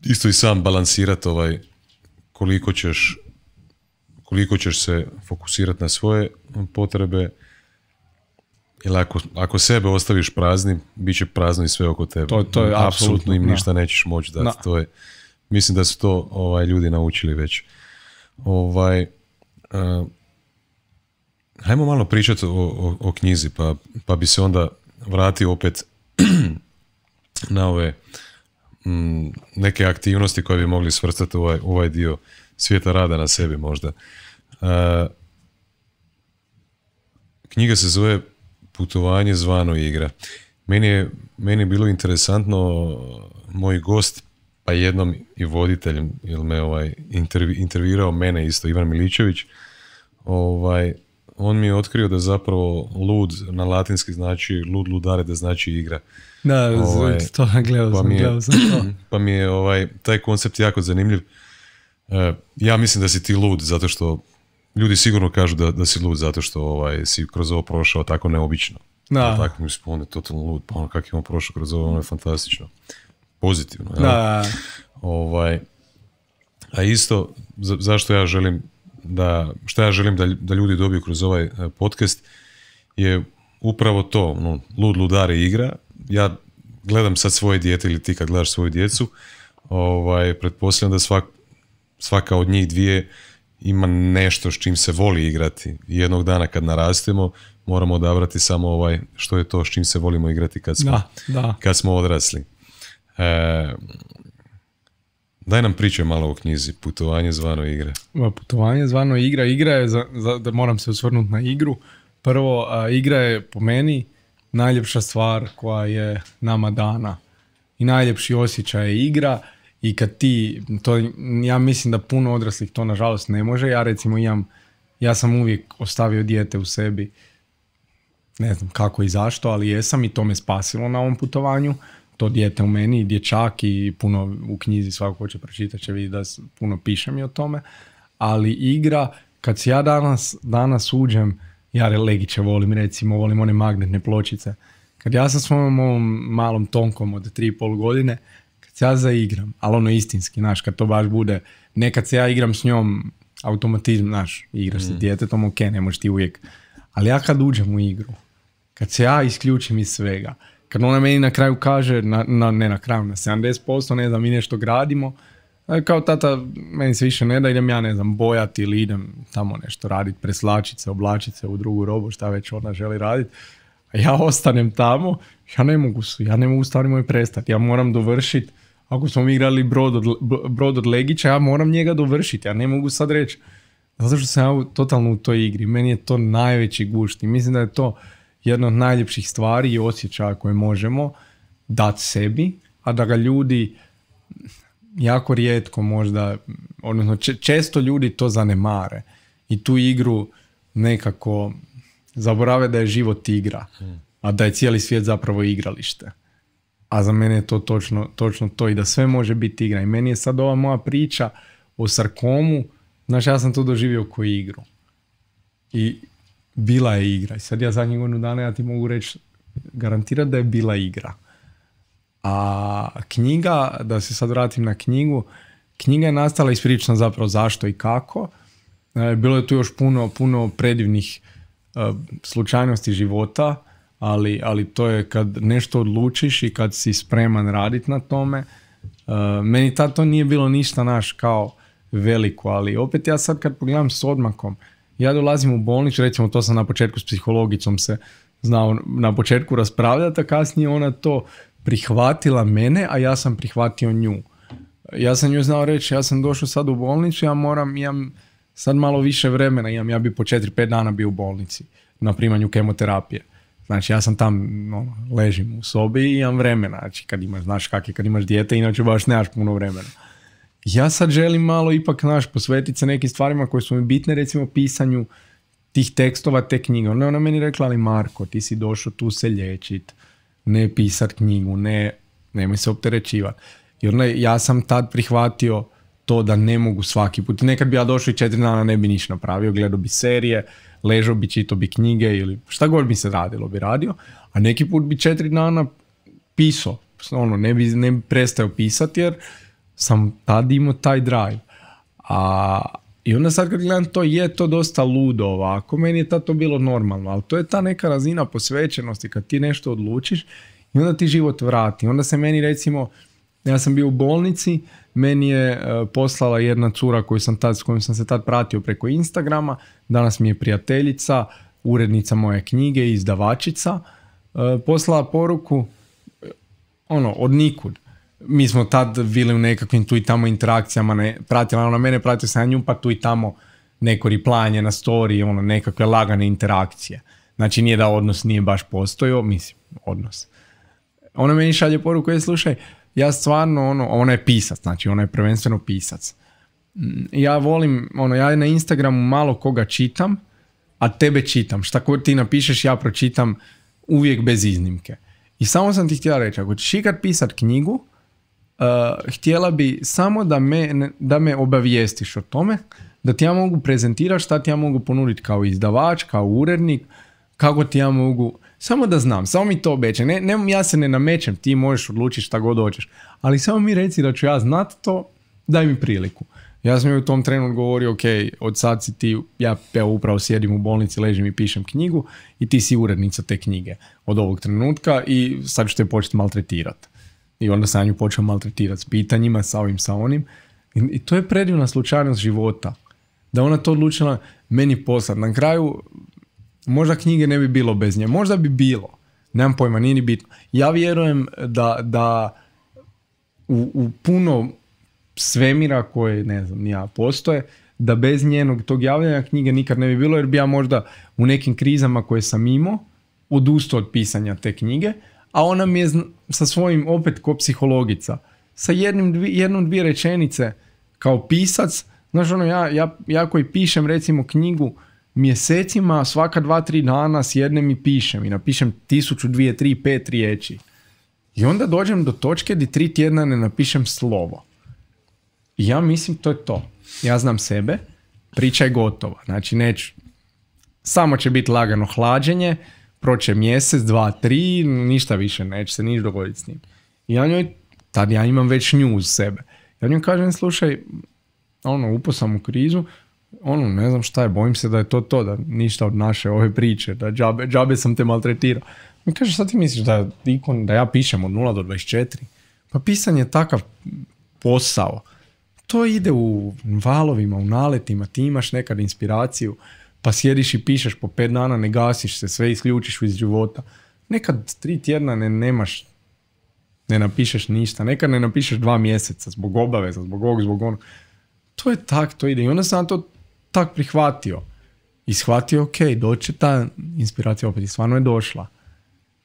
isto i sam balansirati ovaj, koliko ćeš koliko ćeš se fokusirati na svoje potrebe, jer ako, sebe ostaviš prazni, bit će prazno i sve oko tebe. To, je apsolutno, im ništa nećeš moći dati. To je, mislim da su to ovaj, ljudi naučili već. Ovaj, uh, malo pričati o, o, knjizi, pa, pa, bi se onda vratio opet <clears throat> na ove mm, neke aktivnosti koje bi mogli svrstati u ovaj, ovaj dio svijeta rada na sebi možda. Uh, knjiga se zove Putovanje zvano igra. Meni je, meni bilo interesantno, moj gost, pa jednom i voditeljem, jer me ovaj, intervi, intervirao mene isto, Ivan Miličević, ovaj, on mi je otkrio da zapravo lud na latinski znači lud ludare da znači igra. Da, ovaj, to gledao pa mi to. <clears throat> Pa mi je ovaj, taj koncept jako zanimljiv E, ja mislim da si ti lud zato što ljudi sigurno kažu da, da si lud zato što ovaj, si kroz ovo prošao tako neobično. Da. tako mi totalno lud, pa ono kako je on prošao kroz ovo, ono je fantastično. Pozitivno. Ja? Da. Ovaj, a isto, za, zašto ja želim da, što ja želim da, da ljudi dobiju kroz ovaj e, podcast je upravo to, no, lud ludare igra, ja gledam sad svoje dijete ili ti kad gledaš svoju djecu, ovaj, pretpostavljam da svak svaka od njih dvije ima nešto s čim se voli igrati. Jednog dana kad narastemo, moramo odabrati samo ovaj što je to s čim se volimo igrati kad smo, da, Kad smo odrasli. E, daj nam priče malo o knjizi, putovanje zvano igra. Putovanje zvano igra, igra je, za, da moram se osvrnuti na igru, prvo a, igra je po meni najljepša stvar koja je nama dana i najljepši osjećaj je igra i kad ti, to, ja mislim da puno odraslih to nažalost ne može, ja recimo imam, ja sam uvijek ostavio dijete u sebi, ne znam kako i zašto, ali jesam i to me spasilo na ovom putovanju, to dijete u meni, dječak i puno u knjizi svako ko će pročitati će vidjeti da puno piše mi o tome, ali igra, kad se ja danas, danas uđem, ja Legiće volim recimo, volim one magnetne pločice, kad ja sa svojom ovom malom tonkom od pol godine se ja zaigram, ali ono istinski, znaš, kad to baš bude, nekad se ja igram s njom, automatizm, znaš, igraš se mm. djetetom, ok, ne možeš ti uvijek, ali ja kad uđem u igru, kad se ja isključim iz svega, kad ona meni na kraju kaže, na, na, ne na kraju, na 70%, ne znam, mi nešto gradimo, e, kao tata, meni se više ne da, idem ja, ne znam, bojati ili idem tamo nešto raditi, preslačit se, oblačit se u drugu robu, šta već ona želi raditi. A ja ostanem tamo, ja ne mogu, ja ne mogu stvari moj prestati, ja moram dovršiti ako smo mi igrali brod od, brod od Legića, ja moram njega dovršiti, ja ne mogu sad reći, zato što sam ja totalno u toj igri, meni je to najveći gušt i mislim da je to jedna od najljepših stvari i osjećaja koje možemo dati sebi, a da ga ljudi jako rijetko možda, odnosno često ljudi to zanemare i tu igru nekako zaborave da je život igra, hmm. a da je cijeli svijet zapravo igralište a za mene je to točno, točno to i da sve može biti igra. I meni je sad ova moja priča o sarkomu, znaš, ja sam to doživio kao igru. I bila je igra. I sad ja zadnjih godinu dana ja ti mogu reći, garantirati da je bila igra. A knjiga, da se sad vratim na knjigu, knjiga je nastala ispričana zapravo zašto i kako. E, bilo je tu još puno, puno predivnih e, slučajnosti života ali, ali to je kad nešto odlučiš i kad si spreman raditi na tome, uh, meni tad to nije bilo ništa naš kao veliko, ali opet ja sad kad pogledam s odmakom, ja dolazim u bolnicu, recimo to sam na početku s psihologicom se znao na početku raspravljati, a kasnije ona to prihvatila mene, a ja sam prihvatio nju. Ja sam nju znao reći, ja sam došao sad u bolnicu, ja moram, imam sad malo više vremena, imam, ja bi po 4-5 dana bio u bolnici na primanju kemoterapije. Znači ja sam tam ono, ležim u sobi i imam vremena. Znači kad imaš, znaš kak kad imaš dijete, inače baš nemaš puno vremena. Ja sad želim malo ipak naš posvetiti se nekim stvarima koje su mi bitne, recimo pisanju tih tekstova, te knjige. Ona ona meni rekla, ali Marko, ti si došao tu se lječit, ne pisat knjigu, ne, nemoj se opterećivati. I ja sam tad prihvatio to da ne mogu svaki put. Nekad bi ja došao i četiri dana ne bi ništa napravio, gledao bi serije, ležao bi, čitao bi knjige ili šta god bi se radilo bi radio, a neki put bi četiri dana pisao, ono, ne bi, ne bi prestao pisati jer sam tad imao taj drive. A, I onda sad kad gledam to, je to dosta ludo ovako, meni je tad to bilo normalno, ali to je ta neka razina posvećenosti kad ti nešto odlučiš i onda ti život vrati. Onda se meni recimo, ja sam bio u bolnici, meni je e, poslala jedna cura koju sam tad, s kojom sam se tad pratio preko Instagrama, danas mi je prijateljica, urednica moje knjige izdavačica, e, poslala poruku e, ono, od nikud. Mi smo tad bili u nekakvim tu i tamo interakcijama, ne, pratila ona mene, pratio sam na nju, pa tu i tamo neko riplanje na story, ono, nekakve lagane interakcije. Znači nije da odnos nije baš postojao, mislim, odnos. Ona meni šalje poruku, je slušaj, ja stvarno, ono, ona je pisac, znači ona je prvenstveno pisac. Mm, ja volim, ono, ja na Instagramu malo koga čitam, a tebe čitam. Šta god ti napišeš, ja pročitam uvijek bez iznimke. I samo sam ti htjela reći, ako ćeš ikad pisat knjigu, uh, htjela bi samo da me, da me obavijestiš o tome, da ti ja mogu prezentirati šta ti ja mogu ponuditi kao izdavač, kao urednik, kako ti ja mogu samo da znam, samo mi to obećaj. Ne, ne, ja se ne namećem, ti možeš odlučiti šta god hoćeš. Ali samo mi reci da ću ja znat to, daj mi priliku. Ja sam joj u tom trenutku govorio ok, od sad si ti, ja evo upravo sjedim u bolnici, ležim i pišem knjigu i ti si urednica te knjige od ovog trenutka i sad ću te početi maltretirati. I onda sam nju počeo maltretirati s pitanjima, sa ovim, sa onim. I, to je predivna slučajnost života. Da ona to odlučila meni poslat Na kraju Možda knjige ne bi bilo bez nje. Možda bi bilo. Nemam pojma, nije ni bitno. Ja vjerujem da, da u, puno svemira koje, ne znam, ja postoje, da bez njenog tog javljanja knjige nikad ne bi bilo, jer bi ja možda u nekim krizama koje sam imao odustao od pisanja te knjige, a ona mi je sa svojim, opet ko psihologica, sa jednim, jednom dvije rečenice kao pisac, znaš ono, ja, ja, ja koji pišem recimo knjigu mjesecima, svaka dva, tri dana sjednem i pišem i napišem tisuću, dvije, tri, pet riječi. I onda dođem do točke di tri tjedna ne napišem slovo. I ja mislim to je to. Ja znam sebe, priča je gotova. Znači neću, samo će biti lagano hlađenje, proće mjesec, dva, tri, ništa više, neće se niš dogoditi s njim. I ja njoj, tad ja imam već nju uz sebe. Ja njoj kažem, slušaj, ono, upao sam u krizu, ono, ne znam šta je, bojim se da je to to, da ništa od naše ove priče, da džabe, sam te maltretirao. Mi kaže, šta ti misliš da, ikon, da ja pišem od 0 do 24? Pa pisanje je takav posao. To ide u valovima, u naletima, ti imaš nekad inspiraciju, pa sjediš i pišeš po pet dana, ne gasiš se, sve isključiš iz života. Nekad tri tjedna ne, nemaš, ne napišeš ništa, nekad ne napišeš dva mjeseca zbog obaveza, zbog ovog, zbog onog. To je tak, to ide. I onda sam to tak prihvatio. I shvatio, ok, doće ta inspiracija opet i stvarno je došla.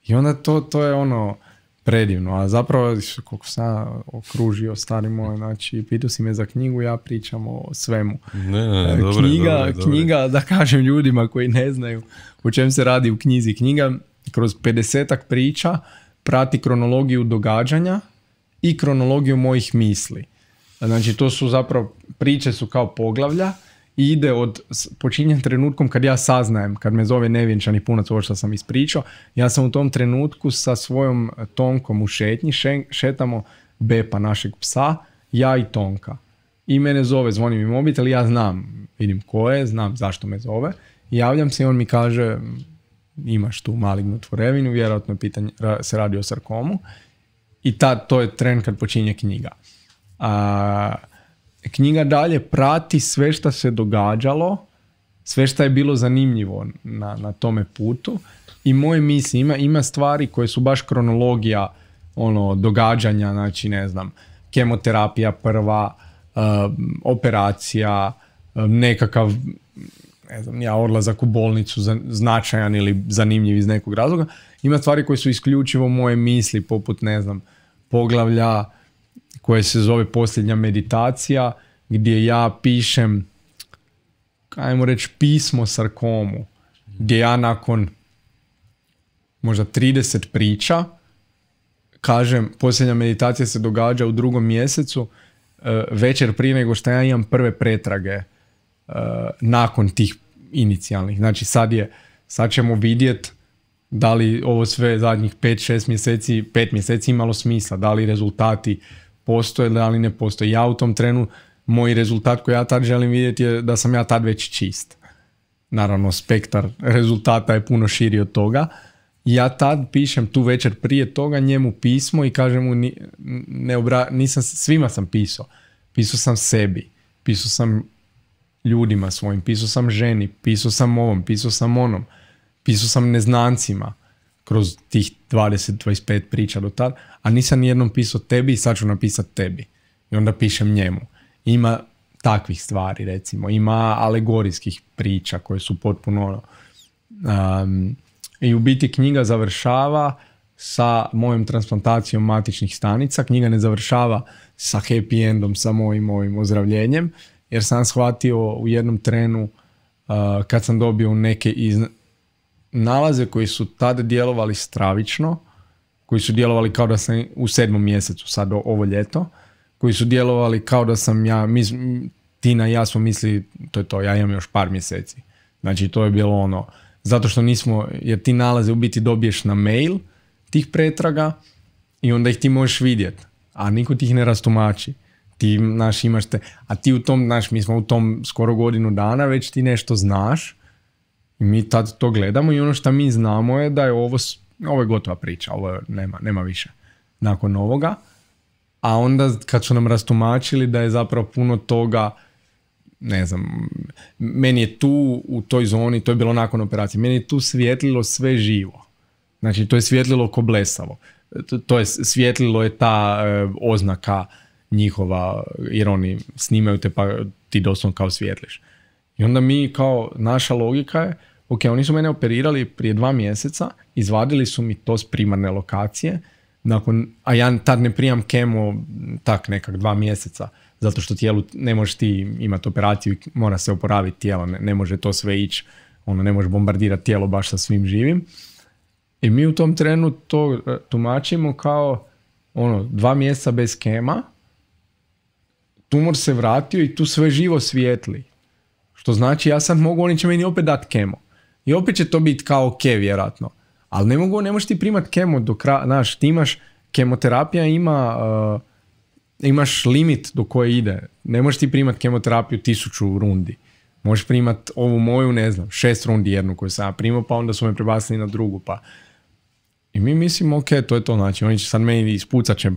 I onda to, to je ono predivno, a zapravo koliko sam okružio stari moj, znači pitao si me za knjigu, ja pričam o svemu. Ne, ne, ne, knjiga, knjiga da kažem ljudima koji ne znaju o čem se radi u knjizi, knjiga kroz 50 priča prati kronologiju događanja i kronologiju mojih misli. Znači to su zapravo, priče su kao poglavlja ide od, trenutkom kad ja saznajem, kad me zove nevjenčani punac, ovo što sam ispričao, ja sam u tom trenutku sa svojom Tonkom u šetnji, šetamo Bepa našeg psa, ja i Tonka. I mene zove, zvoni mi mobitel, ja znam, vidim ko je, znam zašto me zove, javljam se i on mi kaže, imaš tu malignu tvorevinu, vjerojatno pitanje, se radi o sarkomu. I tad, to je tren kad počinje knjiga knjiga dalje prati sve što se događalo, sve što je bilo zanimljivo na, na tome putu. I moje misli, ima, ima stvari koje su baš kronologija ono, događanja, znači ne znam, kemoterapija prva, eh, operacija, eh, nekakav ne znam, ja odlazak u bolnicu značajan ili zanimljiv iz nekog razloga. Ima stvari koje su isključivo moje misli, poput, ne znam, poglavlja koje se zove Posljednja meditacija, gdje ja pišem, ajmo reći, pismo sarkomu, gdje ja nakon možda 30 priča, kažem, posljednja meditacija se događa u drugom mjesecu, e, večer prije nego što ja imam prve pretrage e, nakon tih inicijalnih. Znači sad je, sad ćemo vidjet da li ovo sve zadnjih 5-6 mjeseci, 5 mjeseci imalo smisla, da li rezultati postoje, ali ne postoje. Ja u tom trenu, moj rezultat koji ja tad želim vidjeti je da sam ja tad već čist. Naravno, spektar rezultata je puno širi od toga. Ja tad pišem tu večer prije toga njemu pismo i kažem mu ne nisam, svima sam pisao. Pisao sam sebi, pisao sam ljudima svojim, pisao sam ženi, pisao sam ovom, pisao sam onom, pisao sam neznancima kroz tih 20-25 priča do tad, a nisam jednom pisao tebi i sad ću napisat tebi. I onda pišem njemu. Ima takvih stvari recimo, ima alegorijskih priča koje su potpuno um, i u biti knjiga završava sa mojom transplantacijom matičnih stanica, knjiga ne završava sa happy endom, sa mojim ovim ozdravljenjem, jer sam shvatio u jednom trenu kad sam dobio neke iz, nalaze koji su tada djelovali stravično, koji su djelovali kao da sam u sedmom mjesecu, sad ovo ljeto, koji su djelovali kao da sam ja, mis, Tina i ja smo mislili, to je to, ja imam još par mjeseci. Znači to je bilo ono, zato što nismo, jer ti nalaze u biti dobiješ na mail tih pretraga i onda ih ti možeš vidjet. a niko ti ih ne rastumači. Ti, naš, imaš te, a ti u tom, mi smo u tom skoro godinu dana, već ti nešto znaš, mi tad to gledamo i ono što mi znamo je da je ovo, ovo je gotova priča, ovo nema, nema više nakon ovoga. A onda kad su nam rastumačili da je zapravo puno toga, ne znam, meni je tu u toj zoni, to je bilo nakon operacije, meni je tu svjetlilo sve živo. Znači to je svjetlilo ko blesavo. To je svjetlilo je ta e, oznaka njihova, jer oni snimaju te pa ti doslovno kao svjetliš. I onda mi kao, naša logika je, ok, oni su mene operirali prije dva mjeseca, izvadili su mi to s primarne lokacije, nakon, a ja tad ne prijam kemo tak nekak dva mjeseca, zato što tijelu ne možeš ti imati operaciju i mora se oporaviti tijelo, ne, može to sve ići, ono, ne može bombardirati tijelo baš sa svim živim. I mi u tom trenu to e, tumačimo kao ono, dva mjeseca bez kema, tumor se vratio i tu sve živo svijetli. Što znači ja sad mogu, oni će meni opet dati kemo. I opet će to biti kao ok, vjerojatno. Ali ne mogu, ne možeš ti primat kemo do kraja, znaš, ti imaš, kemoterapija ima, uh, imaš limit do koje ide. Ne možeš ti primat kemoterapiju tisuću rundi. Možeš primat ovu moju, ne znam, šest rundi jednu koju sam ja primao, pa onda su me prebacili na drugu, pa... I mi mislimo, ok, to je to, znači, oni će sad meni ispucat će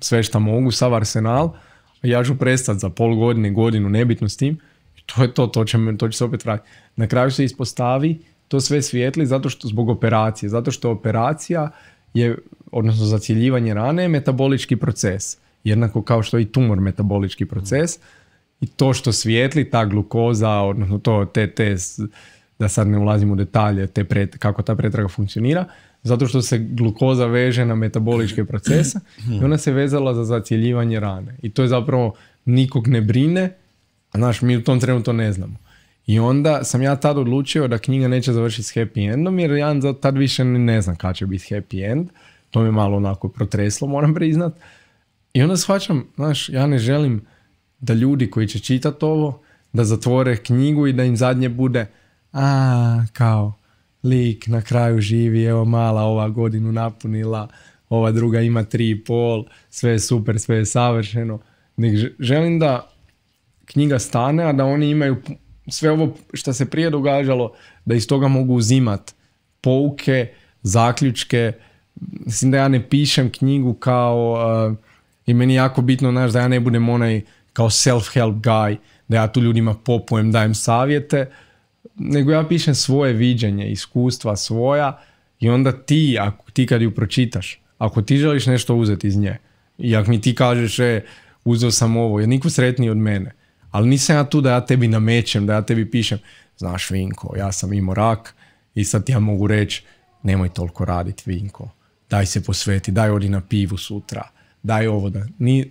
sve šta mogu, sav arsenal, ja ću prestat za pol godine, godinu, nebitno s tim, to je to, to će, to će se opet vratiti. Na kraju se ispostavi to sve svijetli zato što zbog operacije, zato što operacija je, odnosno zacjeljivanje rane je metabolički proces, jednako kao što je i tumor metabolički proces i to što svijetli, ta glukoza, odnosno to, te, te da sad ne ulazim u detalje te kako ta pretraga funkcionira, zato što se glukoza veže na metaboličke procese i ona se vezala za zacjeljivanje rane. I to je zapravo nikog ne brine, a naš mi u tom to ne znamo. I onda sam ja tad odlučio da knjiga neće završiti s happy endom jer ja tad više ne znam kada će biti happy end. To me malo onako protreslo moram priznat. I onda shvaćam, znaš, ja ne želim da ljudi koji će čitati ovo, da zatvore knjigu i da im zadnje bude a kao lik na kraju živi, evo mala ova godinu napunila, ova druga ima tri i pol, sve je super, sve je savršeno. Nek želim da knjiga stane, a da oni imaju sve ovo što se prije događalo, da iz toga mogu uzimat pouke, zaključke, mislim da ja ne pišem knjigu kao, uh, i meni je jako bitno, znaš, da ja ne budem onaj kao self-help guy, da ja tu ljudima popujem, dajem savjete, nego ja pišem svoje viđenje, iskustva svoja i onda ti, ako ti kad ju pročitaš, ako ti želiš nešto uzeti iz nje i ako mi ti kažeš, e, uzeo sam ovo, je niko sretniji od mene, ali nisam ja tu da ja tebi namećem, da ja tebi pišem, znaš Vinko, ja sam imao rak i sad ti ja mogu reći, nemoj toliko raditi Vinko, daj se posveti, daj odi na pivu sutra, daj ovo da... Ni,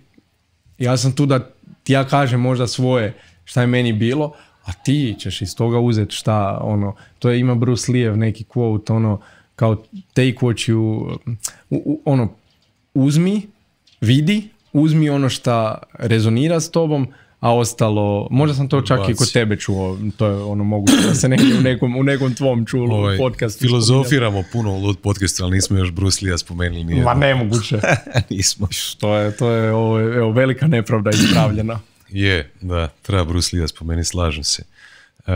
ja sam tu da ti ja kažem možda svoje šta je meni bilo, a ti ćeš iz toga uzeti šta, ono, to je ima Bruce Lee neki quote, ono, kao take what you, ono, uzmi, vidi, uzmi ono šta rezonira s tobom, a ostalo, možda sam to čak Baci. i kod tebe čuo, to je ono moguće da se u nekom, u nekom tvom čulo Ovoj, podcastu. Filozofiramo puno od podcastu, ali nismo još Bruce Lee spomenuli. nije Ma nemoguće. <laughs> nismo. To je, to je ovo, evo, velika nepravda ispravljena. <clears throat> je, da, treba Bruce Lee spomenuti, slažem se. Uh,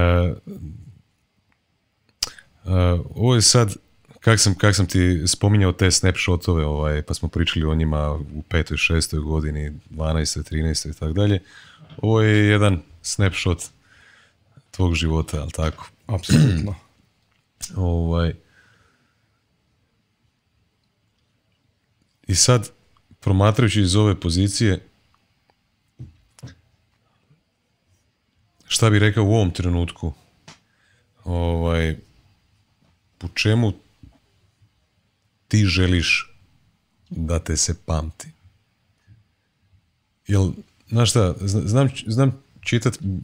uh, ovo je sad, kak sam, kak sam ti spominjao te snapshotove, ovaj, pa smo pričali o njima u petoj, šestoj godini, 12. 13. i tako dalje. Ovo je jedan snapshot tvog života, ali tako? <clears throat> Apsolutno. ovaj. I sad, promatrajući iz ove pozicije, šta bi rekao u ovom trenutku? Ovaj, Po čemu ti želiš da te se pamti? Jel Znaš šta, znam, znam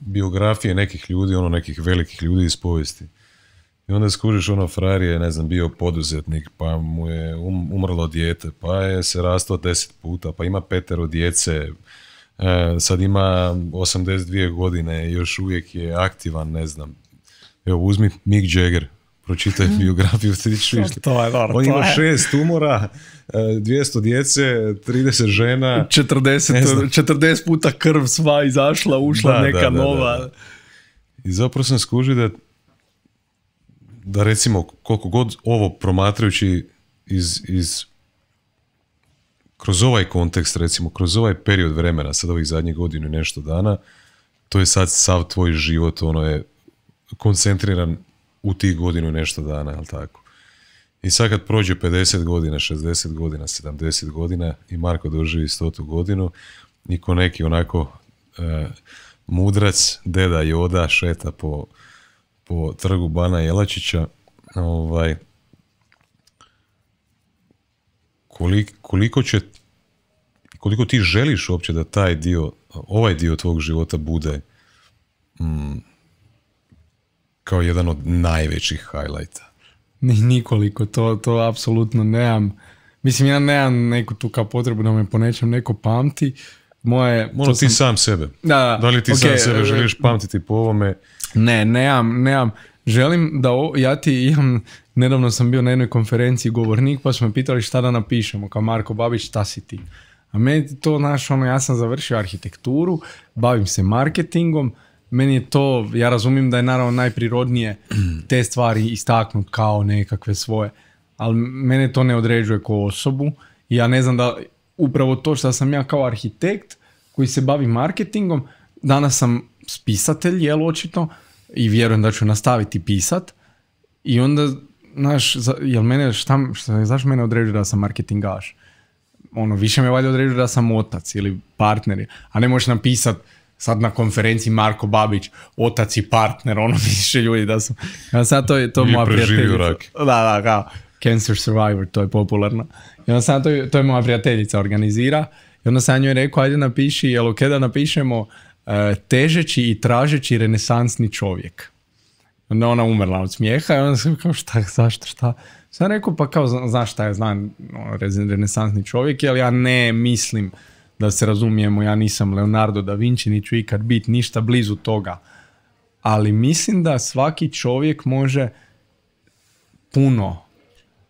biografije nekih ljudi, ono nekih velikih ljudi iz povijesti. I onda skužiš ono frajer je, ne znam, bio poduzetnik, pa mu je um, umrlo dijete, pa je se rastao deset puta, pa ima petero djece, e, sad ima 82 godine, još uvijek je aktivan, ne znam. Evo, uzmi Mick Jagger, pročitaj mhm. biografiju, ti ćeš To je On ima šest umora, 200 e, djece, 30 žena. 40, 40 puta krv sva izašla, ušla neka nova. I zapravo sam skužio da da recimo koliko god ovo promatrajući iz, iz kroz ovaj kontekst recimo, kroz ovaj period vremena, sad ovih zadnjih godinu i nešto dana, to je sad sav tvoj život, ono je koncentriran u tih godinu nešto dana, jel tako? I sad kad prođe 50 godina, 60 godina, 70 godina i Marko doživi 100. godinu i ko neki onako e, mudrac, deda oda šeta po, trgu Bana Jelačića, ovaj, koliko će koliko ti želiš uopće da taj dio, ovaj dio tvog života bude mm, kao jedan od najvećih highlighta? Ni, nikoliko, to, to apsolutno nemam. Mislim, ja nemam neku tu kao potrebu da me po nečem neko pamti. Moje, Mono ti sam... sebe. Da, da li ti sam sebe e, želiš pamtiti po ovome? Ne, nemam, nemam. Želim da ja ti imam, nedavno sam bio na jednoj konferenciji govornik pa su me pitali šta da napišemo, kao Marko Babić, šta si ti? A meni to, znaš, ono, ja sam završio arhitekturu, bavim se marketingom, meni je to, ja razumijem da je naravno najprirodnije te stvari istaknut kao nekakve svoje, ali mene to ne određuje kao osobu. Ja ne znam da upravo to što sam ja kao arhitekt koji se bavi marketingom, danas sam spisatelj, jel očito, i vjerujem da ću nastaviti pisat. I onda, znaš, jel mene, šta, šta, znaš mene određuje da sam marketingaš? Ono, više me valjda određuje da sam otac ili partner, a ne možeš napisat sad na konferenciji Marko Babić, otac i partner, ono <laughs> više ljudi da su... A sad to je to moja prijateljica. Da, da, kao Cancer Survivor, to je popularno. I onda sad to, je, to moja prijateljica organizira i onda sam njoj rekao, ajde napiši, jel ok da napišemo e, težeći i tražeći renesansni čovjek. Onda ona umrla od smijeha i onda sam kao šta, zašto, šta? Sam rekao pa kao znaš šta ja znam ono, renesansni čovjek, jel ja ne mislim da se razumijemo, ja nisam Leonardo da Vinci, ću ikad biti ništa blizu toga. Ali mislim da svaki čovjek može puno,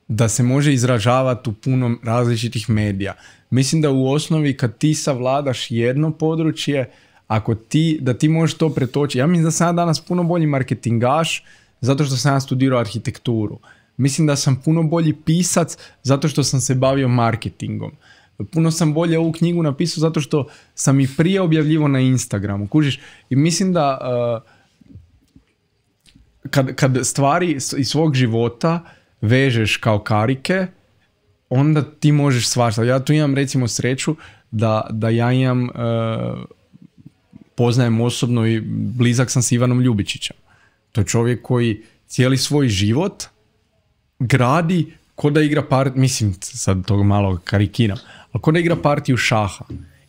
da se može izražavati u puno različitih medija. Mislim da u osnovi kad ti savladaš jedno područje, ako ti, da ti možeš to pretočiti. Ja mislim da sam ja danas puno bolji marketingaš zato što sam ja studirao arhitekturu. Mislim da sam puno bolji pisac zato što sam se bavio marketingom puno sam bolje ovu knjigu napisao zato što sam i prije objavljivo na Instagramu, kužiš? I mislim da e, kad, stvari iz svog života vežeš kao karike, onda ti možeš svašta. Ja tu imam recimo sreću da, da ja imam, e, poznajem osobno i blizak sam s Ivanom Ljubičićem. To je čovjek koji cijeli svoj život gradi ko da igra par, mislim sad tog malo karikiram, ako ne igra partiju šaha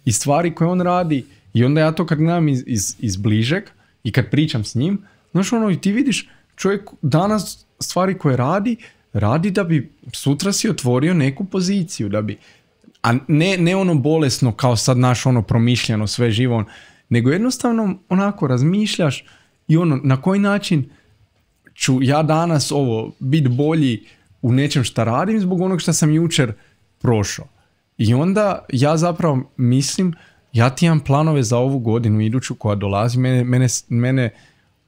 i stvari koje on radi i onda ja to kad gledam iz, iz, iz bližeg i kad pričam s njim, znaš ono i ti vidiš čovjek danas stvari koje radi, radi da bi sutra si otvorio neku poziciju, da bi, a ne, ne ono bolesno kao sad naš ono promišljeno sve živo, on, nego jednostavno onako razmišljaš i ono na koji način ću ja danas ovo bit bolji u nečem što radim zbog onog što sam jučer prošao. I onda ja zapravo mislim, ja ti imam planove za ovu godinu iduću koja dolazi, mene, mene, mene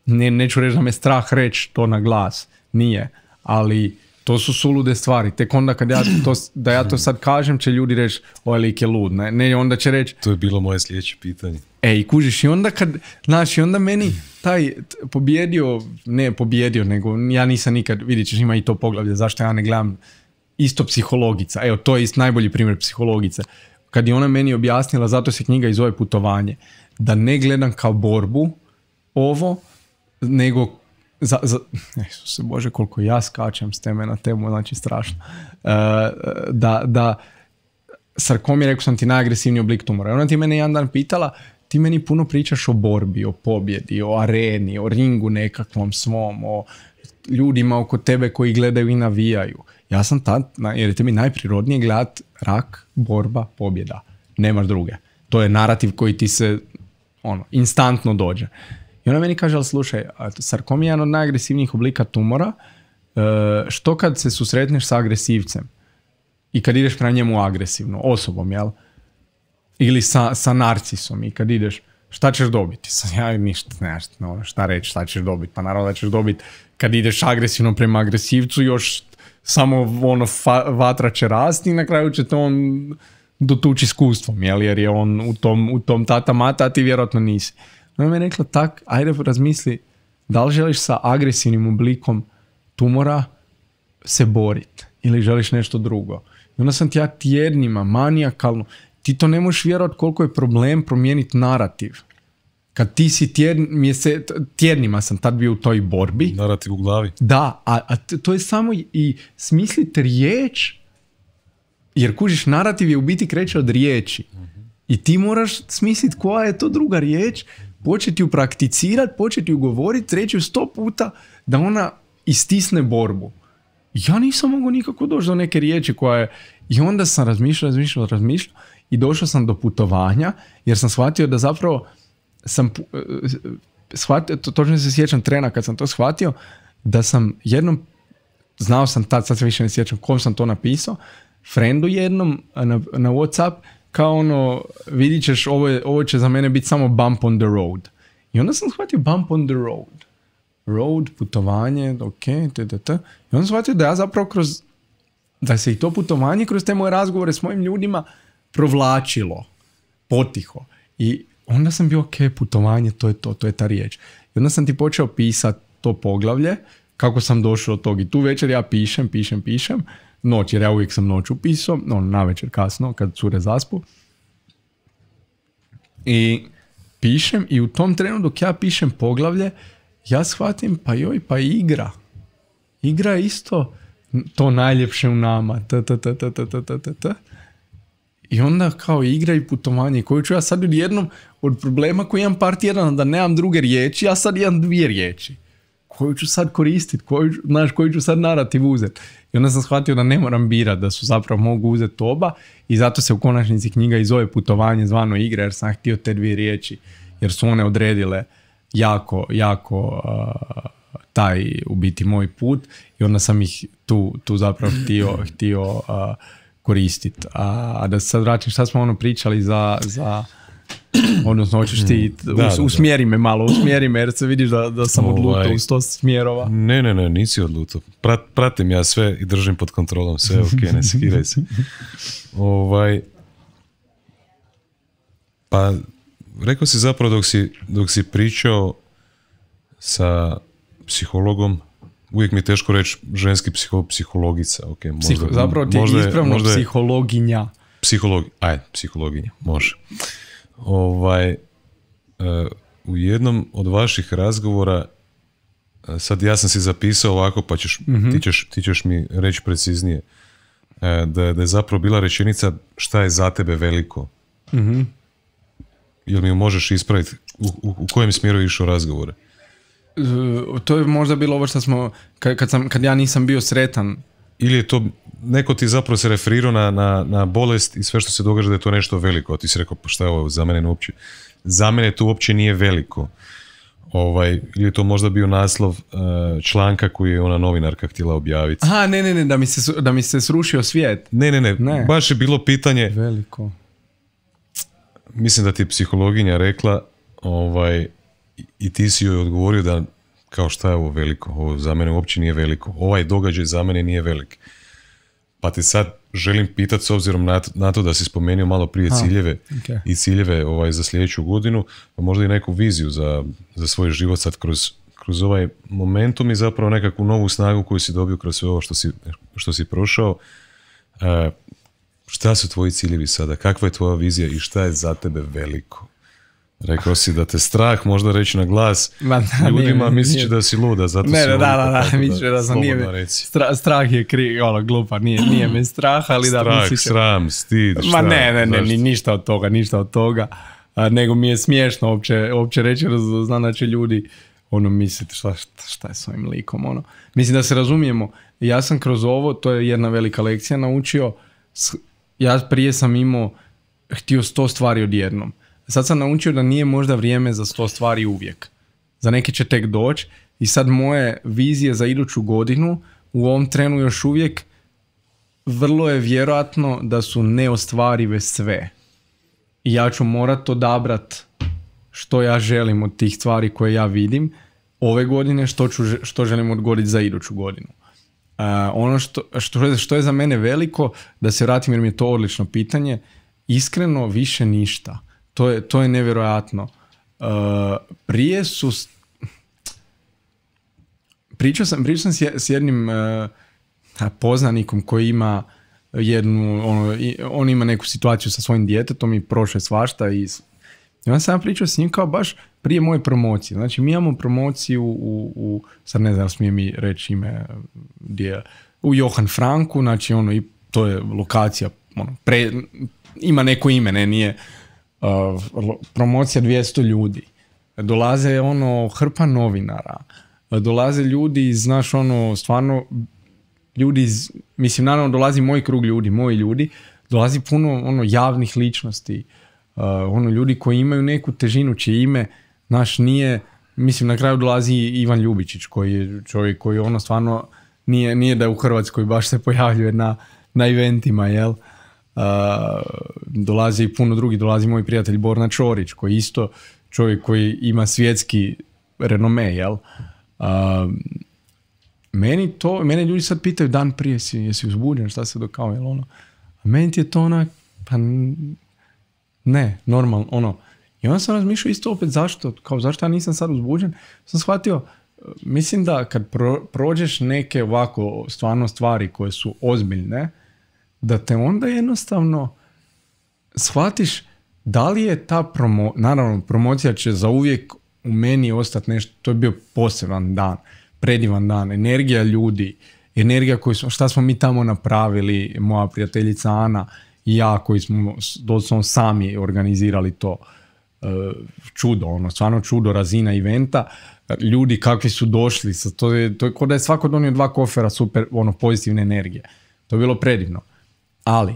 ne, neću reći da me strah reći to na glas, nije, ali to su sulude stvari. Tek onda kad ja to, da ja to sad kažem će ljudi reći ovaj lik je lud. Ne, ne, onda će reći... To je bilo moje sljedeće pitanje. E, i kužiš, i onda kad, znaš, i onda meni taj pobjedio, ne pobjedio, nego ja nisam nikad, vidit ćeš, ima i to poglavlje, zašto ja ne gledam isto psihologica. Evo, to je najbolji primjer psihologice. Kad je ona meni objasnila, zato se knjiga i zove Putovanje, da ne gledam kao borbu ovo, nego za, za, <laughs> se Bože, koliko ja skačem s teme na temu, znači strašno. E, da, da, sarkom je rekao sam ti najagresivniji oblik tumora. Ona ti mene jedan dan pitala, ti meni puno pričaš o borbi, o pobjedi, o areni, o ringu nekakvom svom, o ljudima oko tebe koji gledaju i navijaju. Ja sam tad, jer je mi najprirodnije gledat rak, borba, pobjeda. Nemaš druge. To je narativ koji ti se ono, instantno dođe. I ona meni kaže, ali slušaj, sarkom je jedan od najagresivnijih oblika tumora, e, što kad se susretneš sa agresivcem i kad ideš prema njemu agresivno, osobom, jel? Ili sa, sa narcisom i kad ideš, šta ćeš dobiti? Ja ništa, ne, šta, ono, šta reći, šta ćeš dobiti? Pa naravno da ćeš dobiti kad ideš agresivno prema agresivcu još samo ono vatra će rasti i na kraju će to on dotući iskustvom, jel, jer je on u tom, u tom tata mata, a ti vjerojatno nisi. No rekla tak, ajde razmisli, da li želiš sa agresivnim oblikom tumora se boriti ili želiš nešto drugo. I onda sam ti ja tjednima, manijakalno, ti to ne možeš vjerovat koliko je problem promijeniti narativ kad ti si tjednima sam tad bio u toj borbi. Narativ u glavi. Da, a, a to je samo i smisliti riječ, jer kužiš, narativ je u biti kreće od riječi. I ti moraš smisliti koja je to druga riječ, početi ju prakticirati, početi ju govoriti, reći sto puta da ona istisne borbu. Ja nisam mogao nikako doći do neke riječi koja je... I onda sam razmišljao, razmišljao, razmišljao i došao sam do putovanja jer sam shvatio da zapravo sam e, e, shvatio, to, točno se sjećam trena kad sam to shvatio, da sam jednom, znao sam tad, sad se više ne sjećam kom sam to napisao, friendu jednom na, na Whatsapp, kao ono, vidit ćeš, ovo, je, ovo će za mene biti samo bump on the road. I onda sam shvatio bump on the road. Road, putovanje, ok, t, I onda sam shvatio da ja zapravo kroz, da se i to putovanje kroz te moje razgovore s mojim ljudima provlačilo, potiho. I onda sam bio ok, putovanje, to je to, to je ta riječ. I onda sam ti počeo pisat to poglavlje, kako sam došao od tog i tu večer ja pišem, pišem, pišem, noć, jer ja uvijek sam noć upisao, no, na večer kasno, kad cure zaspu. I pišem i u tom trenu dok ja pišem poglavlje, ja shvatim pa joj, pa igra. Igra je isto to najljepše u nama. I onda kao igra i putovanje koju ću ja sad jednom od problema koji imam part jedan da nemam druge riječi, ja sad imam dvije riječi. Koju ću sad koristit, koju, znaš, koju ću sad narativ uzet. I onda sam shvatio da ne moram birat, da su zapravo mogu uzet oba i zato se u konačnici knjiga i zove putovanje zvano igra jer sam htio te dvije riječi jer su one odredile jako, jako uh, taj u biti moj put i onda sam ih tu, tu zapravo htio, htio uh, koristiti. A, a da se sad vratim šta smo ono pričali za, za odnosno hoćeš ti, us, mm. usmjeri me malo, usmjeri me jer se vidiš da, da sam ovaj, odlutao u sto smjerova. Ne, ne, ne, nisi odlutao. Prat, pratim ja sve i držim pod kontrolom sve, ok, ne sekiraj se. Ovaj, pa, rekao si zapravo dok si, dok si pričao sa psihologom, uvijek mi je teško reći ženski psiho, psihologica. Okay, možda, zapravo ti je ispravno psihologinja. psiholog ajde, psihologinja, može. Ovaj, e, u jednom od vaših razgovora, e, sad ja sam si zapisao ovako, pa ćeš, mhm. ti, ćeš, ti ćeš mi reći preciznije, e, da, da je zapravo bila rečenica šta je za tebe veliko. mm Jel mi možeš ispraviti u, u, kojem smjeru je išao razgovor? E, to je možda bilo ovo što smo, kad, sam, kad ja nisam bio sretan. Ili je to, neko ti zapravo se referirao na, na, na bolest i sve što se događa da je to nešto veliko, a ti si rekao pa šta je ovo za mene uopće, za mene to uopće nije veliko. Ovaj, ili je to možda bio naslov e, članka koji je ona novinarka htjela objaviti. Aha, ne, ne, ne, da mi se, da mi se srušio svijet. Ne, ne, ne, baš je bilo pitanje. Veliko. Mislim da ti je psihologinja rekla, ovaj, i ti si joj odgovorio da kao šta je ovo veliko, ovo za mene uopće nije veliko, ovaj događaj za mene nije velik. Pa te sad želim pitati s obzirom na, to da si spomenuo malo prije ciljeve i ciljeve ovaj, za sljedeću godinu, pa možda i neku viziju za, svoj život sad kroz, kroz ovaj momentum i zapravo nekakvu novu snagu koju si dobio kroz sve ovo što si, prošao. E, šta su tvoji ciljevi sada? Kakva je tvoja vizija i šta je za tebe veliko? Rekao si da te strah, možda reći na glas Ma, da, ljudima, mislići da si luda, zato ne, Da, da, da, da, nije strah je kri, ono, glupa, nije, nije me strah, ali da misliće... Strah, sram, stid, šta? Ma ne, ne, ne, ništa od toga, ništa od toga, A, nego mi je smiješno uopće, reći, znam da će ljudi ono misliti šta, šta je s ovim likom, ono. Mislim da se razumijemo, ja sam kroz ovo, to je jedna velika lekcija naučio, ja prije sam imao, htio sto stvari odjednom sad sam naučio da nije možda vrijeme za sto stvari uvijek. Za neke će tek doći i sad moje vizije za iduću godinu u ovom trenu još uvijek vrlo je vjerojatno da su neostvarive sve. I ja ću morat odabrat što ja želim od tih stvari koje ja vidim ove godine, što, što želim odgoditi za iduću godinu. Uh, ono što, što, što je za mene veliko, da se vratim jer mi je to odlično pitanje, iskreno više ništa. To je, to je nevjerojatno. Uh, prije su... Pričao sam, pričao sam s jednim uh, poznanikom koji ima jednu, ono, on ima neku situaciju sa svojim djetetom i prošle svašta i i onda sam pričao s njim kao baš prije moje promocije. Znači mi imamo promociju u, u sad ne znam smije mi reći ime gdje, u Johan Franku, znači ono i to je lokacija, ono, pre, ima neko ime, ne, nije, promocija 200 ljudi, dolaze ono hrpa novinara, dolaze ljudi znaš, ono, stvarno, ljudi iz, mislim, naravno dolazi moj krug ljudi, moji ljudi, dolazi puno ono javnih ličnosti, ono ljudi koji imaju neku težinu, čije ime, naš nije, mislim, na kraju dolazi Ivan Ljubičić, koji je čovjek koji ono stvarno nije, nije da je u Hrvatskoj baš se pojavljuje na, na eventima, jel? dolazi i puno drugi. dolazi moj prijatelj Borna Čorić, koji je isto čovjek koji ima svjetski renome, jel? meni to, mene ljudi sad pitaju dan prije si, jesi uzbuđen, šta se dokao, jel ono? A meni ti je to onak, pa ne, normalno, ono. I onda sam razmišljao isto opet zašto, kao zašto ja nisam sad uzbuđen, sam shvatio, mislim da kad prođeš neke ovako stvarno stvari koje su ozbiljne, da te onda jednostavno shvatiš da li je ta promo, naravno promocija će za uvijek u meni ostati nešto, to je bio poseban dan, predivan dan, energija ljudi, energija koju smo, šta smo mi tamo napravili, moja prijateljica Ana i ja koji smo doslovno sami organizirali to e, čudo, ono, stvarno čudo razina eventa, ljudi kakvi su došli, to je, to je da je svako donio dva kofera super, ono, pozitivne energije. To je bilo predivno. Ali,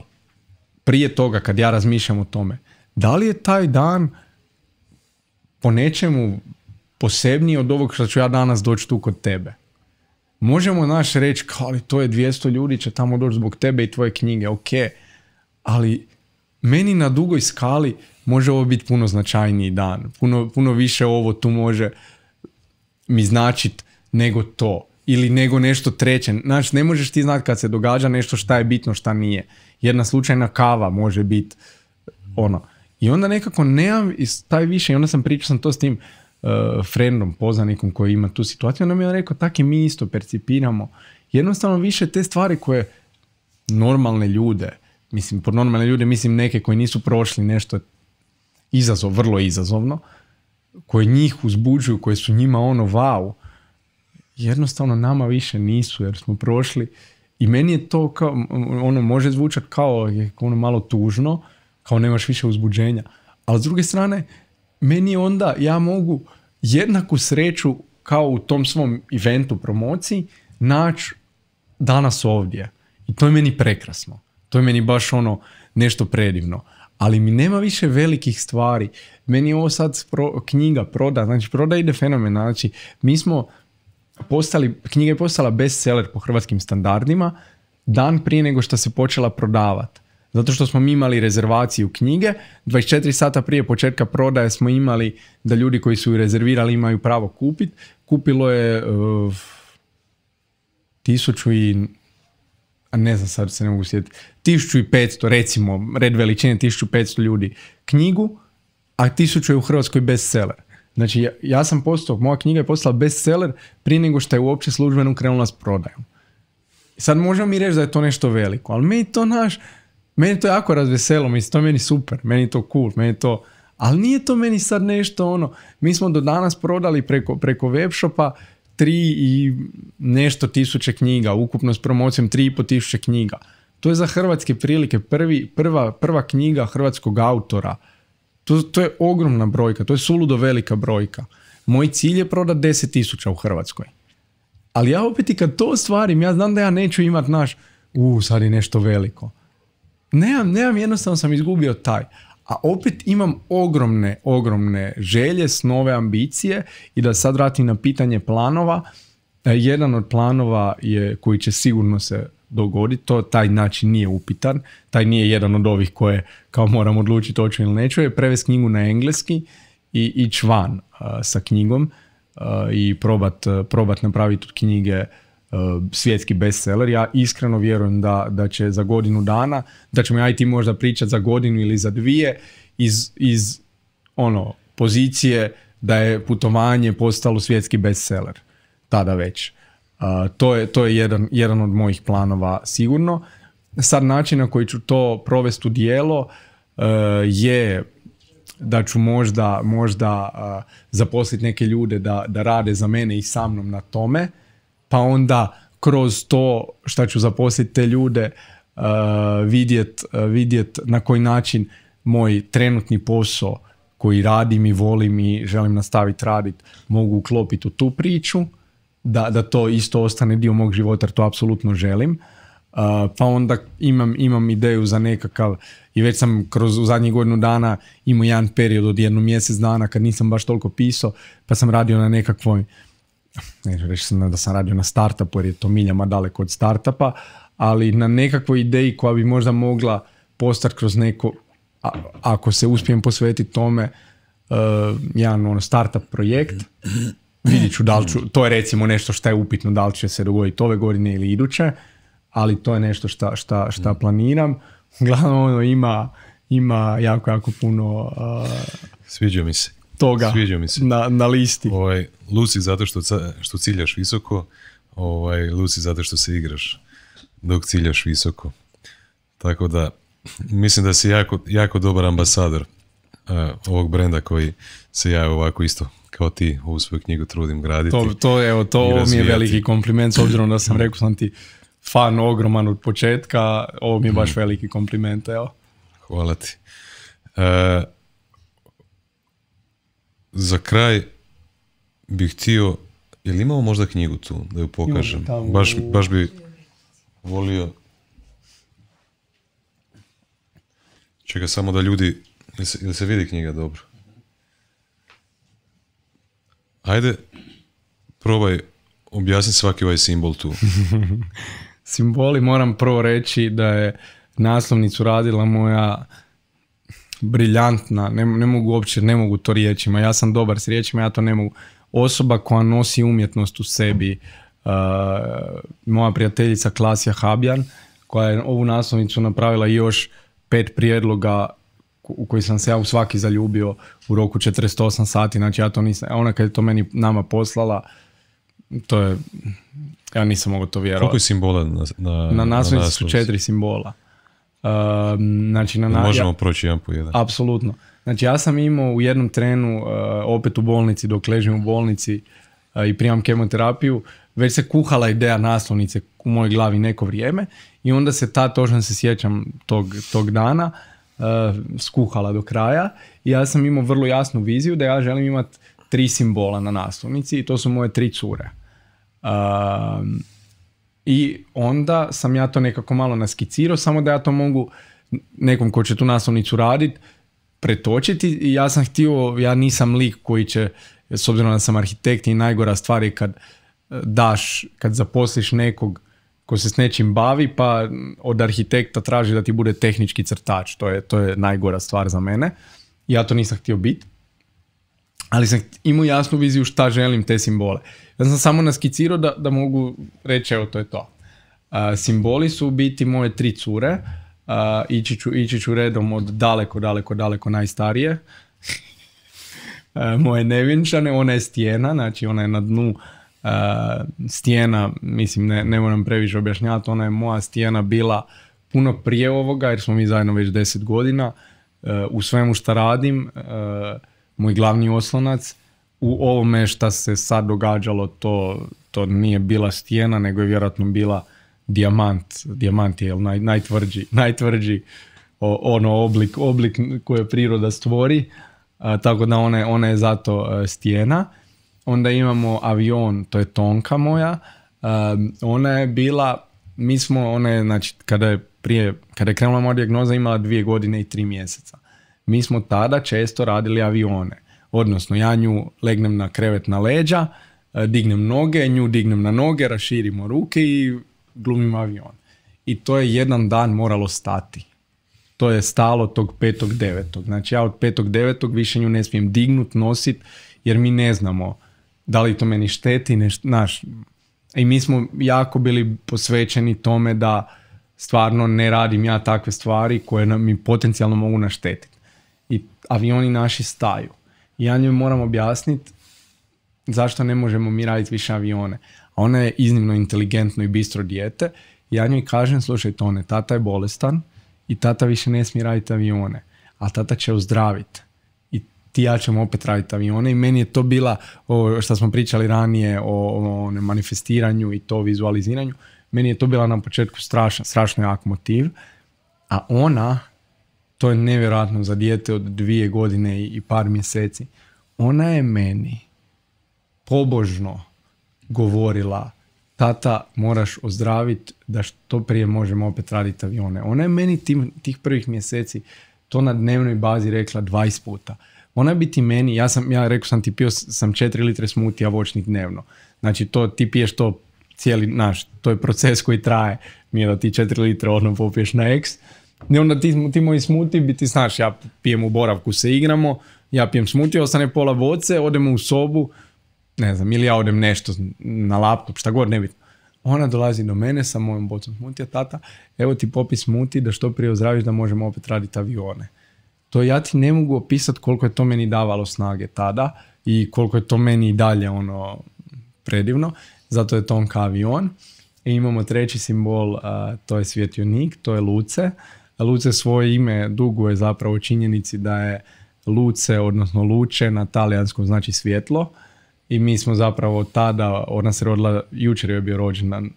prije toga kad ja razmišljam o tome, da li je taj dan po nečemu posebniji od ovog što ću ja danas doći tu kod tebe? Možemo naš reći, ali to je 200 ljudi će tamo doći zbog tebe i tvoje knjige, ok, ali meni na dugoj skali može ovo biti puno značajniji dan, puno, puno više ovo tu može mi značit nego to ili nego nešto treće. Znači, ne možeš ti znati kad se događa nešto šta je bitno, šta nije. Jedna slučajna kava može biti ono. I onda nekako nemam taj više i onda sam pričao sam to s tim uh, friendom, poznanikom koji ima tu situaciju. Onda mi je rekao, tak i mi isto percipiramo. Jednostavno više te stvari koje normalne ljude, mislim, po normalne ljude mislim neke koji nisu prošli nešto izazov, vrlo izazovno, koje njih uzbuđuju, koje su njima ono wow, jednostavno nama više nisu jer smo prošli i meni je to kao, ono može zvučat kao ono malo tužno, kao nemaš više uzbuđenja, ali s druge strane meni onda ja mogu jednaku sreću kao u tom svom eventu promociji naći danas ovdje i to je meni prekrasno, to je meni baš ono nešto predivno ali mi nema više velikih stvari. Meni je ovo sad knjiga, proda, znači proda ide fenomenalno. Znači, mi smo postali, knjiga je postala bestseller po hrvatskim standardima dan prije nego što se počela prodavati. Zato što smo mi imali rezervaciju knjige, 24 sata prije početka prodaje smo imali da ljudi koji su ju rezervirali imaju pravo kupiti. Kupilo je uh, tisuću i a ne znam sad se ne mogu sjetiti, 1500 recimo, red veličine 1500 ljudi knjigu, a 1000 je u Hrvatskoj bestseller. Znači, ja, ja sam postao, moja knjiga je postala bestseller prije nego što je uopće službeno krenula s prodajom. Sad možemo mi reći da je to nešto veliko, ali meni to naš, meni to jako razveselo, mislim, to je meni super, meni to cool, meni to, ali nije to meni sad nešto ono, mi smo do danas prodali preko, preko tri i nešto tisuće knjiga, ukupno s promocijom tri i po tisuće knjiga. To je za hrvatske prilike prvi, prva, prva knjiga hrvatskog autora to, to je ogromna brojka, to je suludo velika brojka. Moj cilj je prodat 10.000 u Hrvatskoj. Ali ja opet i kad to stvarim, ja znam da ja neću imat naš, u sad je nešto veliko. Nemam, nemam, jednostavno sam izgubio taj. A opet imam ogromne, ogromne želje, snove, ambicije i da sad vratim na pitanje planova. E, jedan od planova je, koji će sigurno se dogoditi, to taj način nije upitan, taj nije jedan od ovih koje kao moram odlučiti hoću ili neću, je prevest knjigu na engleski i ići van uh, sa knjigom uh, i probat, uh, probat napraviti od knjige svjetski bestseller. Ja iskreno vjerujem da, da će za godinu dana, da ćemo ja ti možda pričati za godinu ili za dvije iz, iz ono pozicije da je putovanje postalo svjetski bestseller tada već to je, to je jedan, jedan od mojih planova sigurno. Sad način na koji ću to provesti u dijelo e, je da ću možda, možda zaposliti neke ljude da, da rade za mene i sa mnom na tome, pa onda kroz to šta ću zaposliti te ljude e, vidjet, e, vidjet na koji način moj trenutni posao koji radim i volim i želim nastaviti raditi mogu uklopiti u tu priču da, da to isto ostane dio mog života, jer to apsolutno želim. Uh, pa onda imam, imam ideju za nekakav, i već sam kroz u zadnjih godinu dana imao jedan period od jedno mjesec dana kad nisam baš toliko pisao, pa sam radio na nekakvoj, ne sam da sam radio na startupu jer je to miljama daleko od startupa, ali na nekakvoj ideji koja bi možda mogla postati kroz neko, ako se uspijem posvetiti tome, uh, jedan ono, startup projekt mhm. Vidjet ću da li ću, to je recimo nešto što je upitno da li će se dogoditi ove godine ili iduće, ali to je nešto šta, šta, šta mm. planiram. Glavno ono ima, ima jako, jako puno uh, Sviđa mi se. toga Sviđa mi se. Na, na listi. Ovaj, Lucy zato što, što ciljaš visoko, ovaj, Lucy zato što se igraš dok ciljaš visoko. Tako da, mislim da si jako, jako dobar ambasador eh, ovog brenda koji se ja ovako isto kao ti ovu svoju knjigu trudim graditi. To, to, evo, to mi je veliki kompliment, s obzirom da sam rekao sam ti fan ogroman od početka, ovo mi je baš mhm. veliki kompliment, evo. Hvala ti. E, za kraj bih htio, je li imamo možda knjigu tu, da ju pokažem? Baš, baš bi volio... Čekaj, samo da ljudi... Ili se, se vidi knjiga dobro? Ajde, probaj objasniti svaki ovaj simbol tu. <laughs> Simboli moram prvo reći da je naslovnicu radila moja briljantna, ne, mogu uopće, ne mogu to riječima, ja sam dobar s riječima, ja to ne mogu. Osoba koja nosi umjetnost u sebi, uh, moja prijateljica Klasija Habjan, koja je ovu naslovnicu napravila još pet prijedloga u koji sam se ja u svaki zaljubio u roku 48 sati, znači ja to nisam, ona kad je to meni nama poslala, to je, ja nisam mogao to vjerovati. Koliko je simbola na, na, na naslovnici? su četiri simbola. Ehm, znači na, Možemo proći jedan po jedan. Apsolutno. Znači ja sam imao u jednom trenu, eh, opet u bolnici, dok ležim u bolnici eh, i primam kemoterapiju, već se kuhala ideja naslovnice u mojoj glavi neko vrijeme i onda se ta, točno se sjećam tog, tog dana, Eh, skuhala do kraja. I ja sam imao vrlo jasnu viziju da ja želim imati tri simbola na naslovnici i to su moje tri cure. Eh, I onda sam ja to nekako malo naskicirao, samo da ja to mogu nekom ko će tu naslovnicu raditi, pretočiti i ja sam htio, ja nisam lik koji će, s obzirom da sam arhitekt i najgora stvar je kad eh, daš, kad zaposliš nekog ko se s nečim bavi pa od arhitekta traži da ti bude tehnički crtač. To je, to je najgora stvar za mene. Ja to nisam htio biti. Ali sam imao jasnu viziju šta želim te simbole. Ja sam samo naskicirao da, da mogu reći evo to je to. Uh, simboli su biti moje tri cure. Uh, ići, ću, redom od daleko, daleko, daleko najstarije. <laughs> Uh, moje nevinčane, ona je stijena, znači ona je na dnu E, stijena, mislim ne, ne moram previše objašnjavati, ona je moja stijena bila puno prije ovoga jer smo mi zajedno već deset godina e, u svemu što radim, e, moj glavni oslonac, u ovome što se sad događalo to, to nije bila stijena nego je vjerojatno bila dijamant, dijamant je naj, najtvrđi, najtvrđi ono oblik, oblik koje priroda stvori, tako da ona, ona je zato stijena onda imamo avion, to je Tonka moja, ona je bila, mi smo, ona je, znači, kada je prije, kada je krenula moja dijagnoza imala dvije godine i tri mjeseca. Mi smo tada često radili avione, odnosno ja nju legnem na krevet na leđa, e, dignem noge, nju dignem na noge, raširimo ruke i glumim avion. I to je jedan dan moralo stati. To je stalo tog petog devetog. Znači ja od petog devetog više nju ne smijem dignut, nosit, jer mi ne znamo da li to meni šteti, nešto. i mi smo jako bili posvećeni tome da stvarno ne radim ja takve stvari koje nam mi potencijalno mogu naštetiti. I avioni naši staju. I ja njoj moram objasniti zašto ne možemo mi raditi više avione. A ona je iznimno inteligentno i bistro dijete. I ja njoj kažem, slušaj Tone, tata je bolestan i tata više ne smije raditi avione. A tata će uzdraviti ti ja ćemo opet raditi avione i meni je to bila, što smo pričali ranije o, o manifestiranju i to vizualiziranju, meni je to bila na početku strašan, strašno jak motiv, a ona, to je nevjerojatno za dijete od dvije godine i par mjeseci, ona je meni pobožno govorila tata moraš ozdraviti da što prije možemo opet raditi avione. Ona je meni tih prvih mjeseci to na dnevnoj bazi rekla 20 puta ona bi ti meni, ja sam, ja rekao sam ti pio sam 4 litre smutija voćnih dnevno. Znači to, ti piješ to cijeli, naš, to je proces koji traje. je da ti 4 litre ono popiješ na eks. I onda ti, ti moji smuti bi ti, znaš, ja pijem u boravku, se igramo, ja pijem smuti ostane pola voce, odemo u sobu, ne znam, ili ja odem nešto na laptop, šta god, nebitno. Ona dolazi do mene sa mojom bocom smutija, tata, evo ti popis smuti da što prije ozdraviš da možemo opet raditi avione to ja ti ne mogu opisati koliko je to meni davalo snage tada i koliko je to meni i dalje ono predivno. Zato je Tom kavion I imamo treći simbol, to je svjetionik, to je Luce. Luce svoje ime duguje zapravo činjenici da je Luce, odnosno Luče na talijanskom znači svjetlo. I mi smo zapravo tada, ona se rodila, jučer je bio rođendan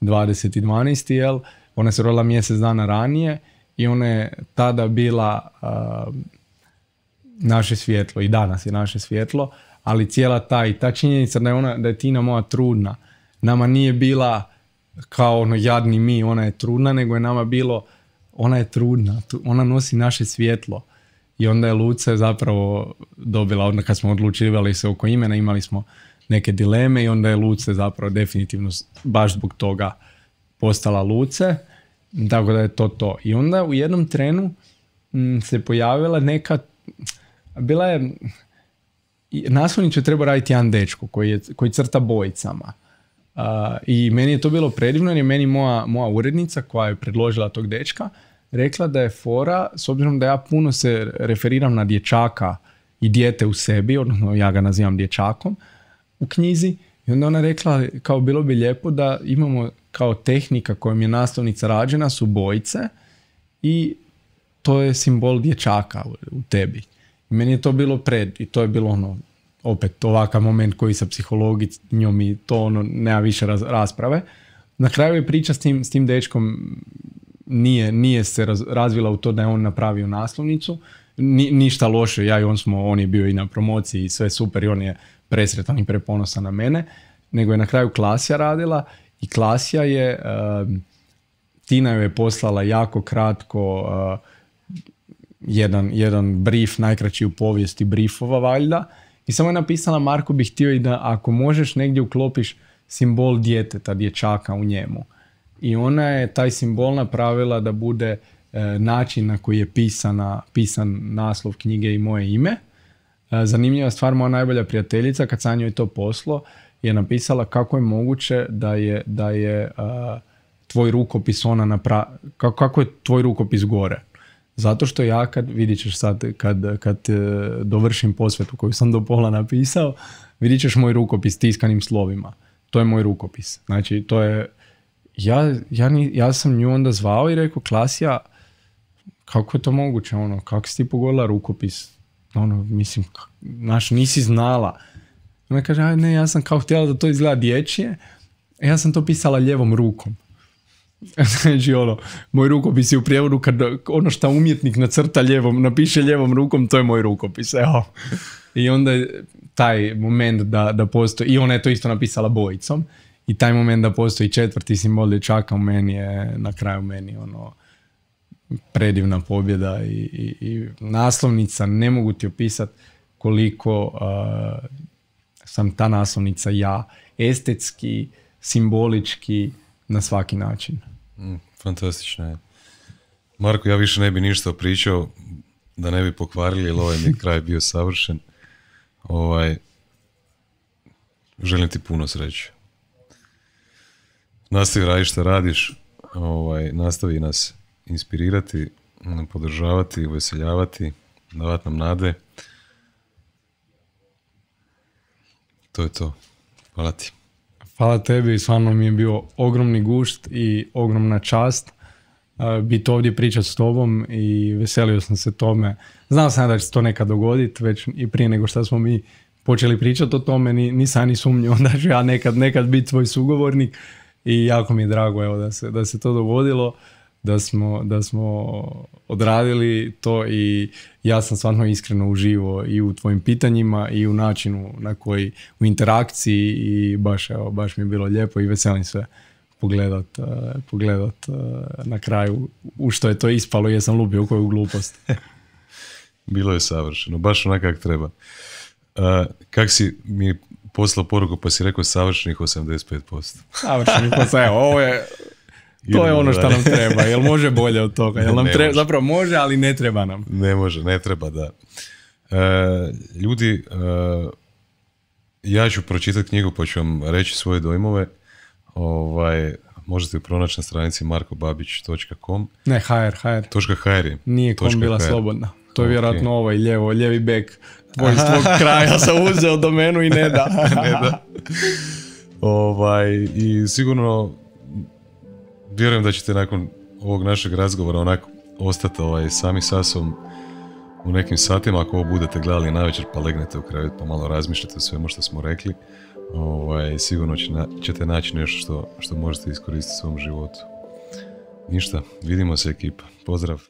20.12. Ona se rodila mjesec dana ranije i ona je tada bila uh, naše svjetlo i danas je naše svjetlo, ali cijela ta i ta činjenica da je, ona, da je Tina moja trudna, nama nije bila kao ono jadni mi, ona je trudna, nego je nama bilo ona je trudna, ona nosi naše svjetlo. I onda je Luce zapravo dobila, onda kad smo odlučivali se oko imena, imali smo neke dileme i onda je Luce zapravo definitivno baš zbog toga postala Luce. Tako da je to to. I onda u jednom trenu mm, se pojavila neka, bila je, je trebao raditi jedan dečko koji, je, koji crta bojicama. Uh, I meni je to bilo predivno jer je meni moja, moja urednica koja je predložila tog dečka rekla da je fora, s obzirom da ja puno se referiram na dječaka i dijete u sebi, odnosno ja ga nazivam dječakom u knjizi, i onda ona rekla kao bilo bi lijepo da imamo kao tehnika kojom je nastavnica rađena su bojice i to je simbol dječaka u tebi. I meni je to bilo pred i to je bilo ono, opet ovakav moment koji sa psihologinjom i to ono, nema više rasprave. Na kraju je priča s tim, s tim dečkom nije, nije se razvila u to da je on napravio naslovnicu, Ni, ništa loše, ja i on smo, on je bio i na promociji i sve super i on je presretan i preponosan na mene, nego je na kraju klasja radila i Klasija je, eh, Tina je poslala jako kratko eh, jedan, jedan brief, najkraći u povijesti briefova valjda. I samo je napisala Marko bih htio i da ako možeš negdje uklopiš simbol djeteta, dječaka u njemu. I ona je taj simbol napravila da bude eh, način na koji je pisana, pisan naslov knjige i moje ime. Zanimljiva stvar, moja najbolja prijateljica, kad sam njoj to poslo, je napisala kako je moguće da je, da je tvoj rukopis ona napra... Kako, je tvoj rukopis gore? Zato što ja kad, vidit ćeš sad, kad, kad e, dovršim posvetu koju sam do pola napisao, vidit ćeš moj rukopis tiskanim slovima. To je moj rukopis. Znači, to je... Ja, ja, ni, ja sam nju onda zvao i rekao, Klasija, kako je to moguće, ono, kako si ti pogodila rukopis? Ono, mislim, naš, nisi znala. Ona kaže, ne, ja sam kao htjela da to izgleda dječje, ja sam to pisala ljevom rukom. <laughs> Znači ono, moj rukopis je u prijevodu kad ono što umjetnik nacrta ljevom, napiše ljevom rukom, to je moj rukopis, evo. I onda je taj moment da, da postoji, i ona je to isto napisala bojicom, i taj moment da postoji četvrti simbol dječaka u meni je, na kraju meni ono, predivna pobjeda i, i, i naslovnica, ne mogu ti opisati koliko sam ta naslovnica ja, estetski, simbolički, na svaki način. Mm, fantastično je. Marko, ja više ne bi ništa pričao da ne bi pokvarili, jer ovaj mi je kraj bio savršen. Ovaj, želim ti puno sreće. Nastavi radi što radiš, ovaj, nastavi nas inspirirati, podržavati, uveseljavati, davati nam nade. to je to. Hvala ti. Hvala tebi, stvarno mi je bio ogromni gušt i ogromna čast e, biti ovdje pričat s tobom i veselio sam se tome. Znao sam da će se to nekad dogoditi, već i prije nego što smo mi počeli pričati o tome, ni, ni ni sumnjao <laughs> da ću ja nekad, nekad biti tvoj sugovornik i jako mi je drago da, se, da se to dogodilo da smo, da smo odradili to i ja sam stvarno iskreno uživo i u tvojim pitanjima i u načinu na koji u interakciji i baš, evo, baš mi je bilo lijepo i veselim se pogledat, e, pogledat e, na kraju u što je to ispalo jer sam lupio koju glupost. <laughs> bilo je savršeno, baš onako kak treba. Uh, kak si mi poslao poruku pa si rekao savršenih 85%. savršenih 85%, pa evo ovo je to je ono što nam treba, jel može bolje od toga? Jel <laughs> nam zapravo može, ali ne treba nam. Ne može, ne treba, da. E, ljudi, e, ja ću pročitati knjigu pa ću vam reći svoje dojmove. Ovaj, možete ju pronaći na stranici markobabić.com. Ne, HR, Točka Nije kom bila slobodna. To je vjerojatno ovaj lijevo, lijevi bek. <laughs> Tvoj tvojeg kraja sam uzeo domenu i ne da. <laughs> ne da. Ovaj, I sigurno vjerujem da ćete nakon ovog našeg razgovora onako ostati ovaj, sami sa u nekim satima ako ovo budete gledali na večer pa legnete u krevet pa malo razmišljate o svemu što smo rekli ovaj, sigurno će na, ćete naći nešto što, što možete iskoristiti u svom životu ništa vidimo se ekipa pozdrav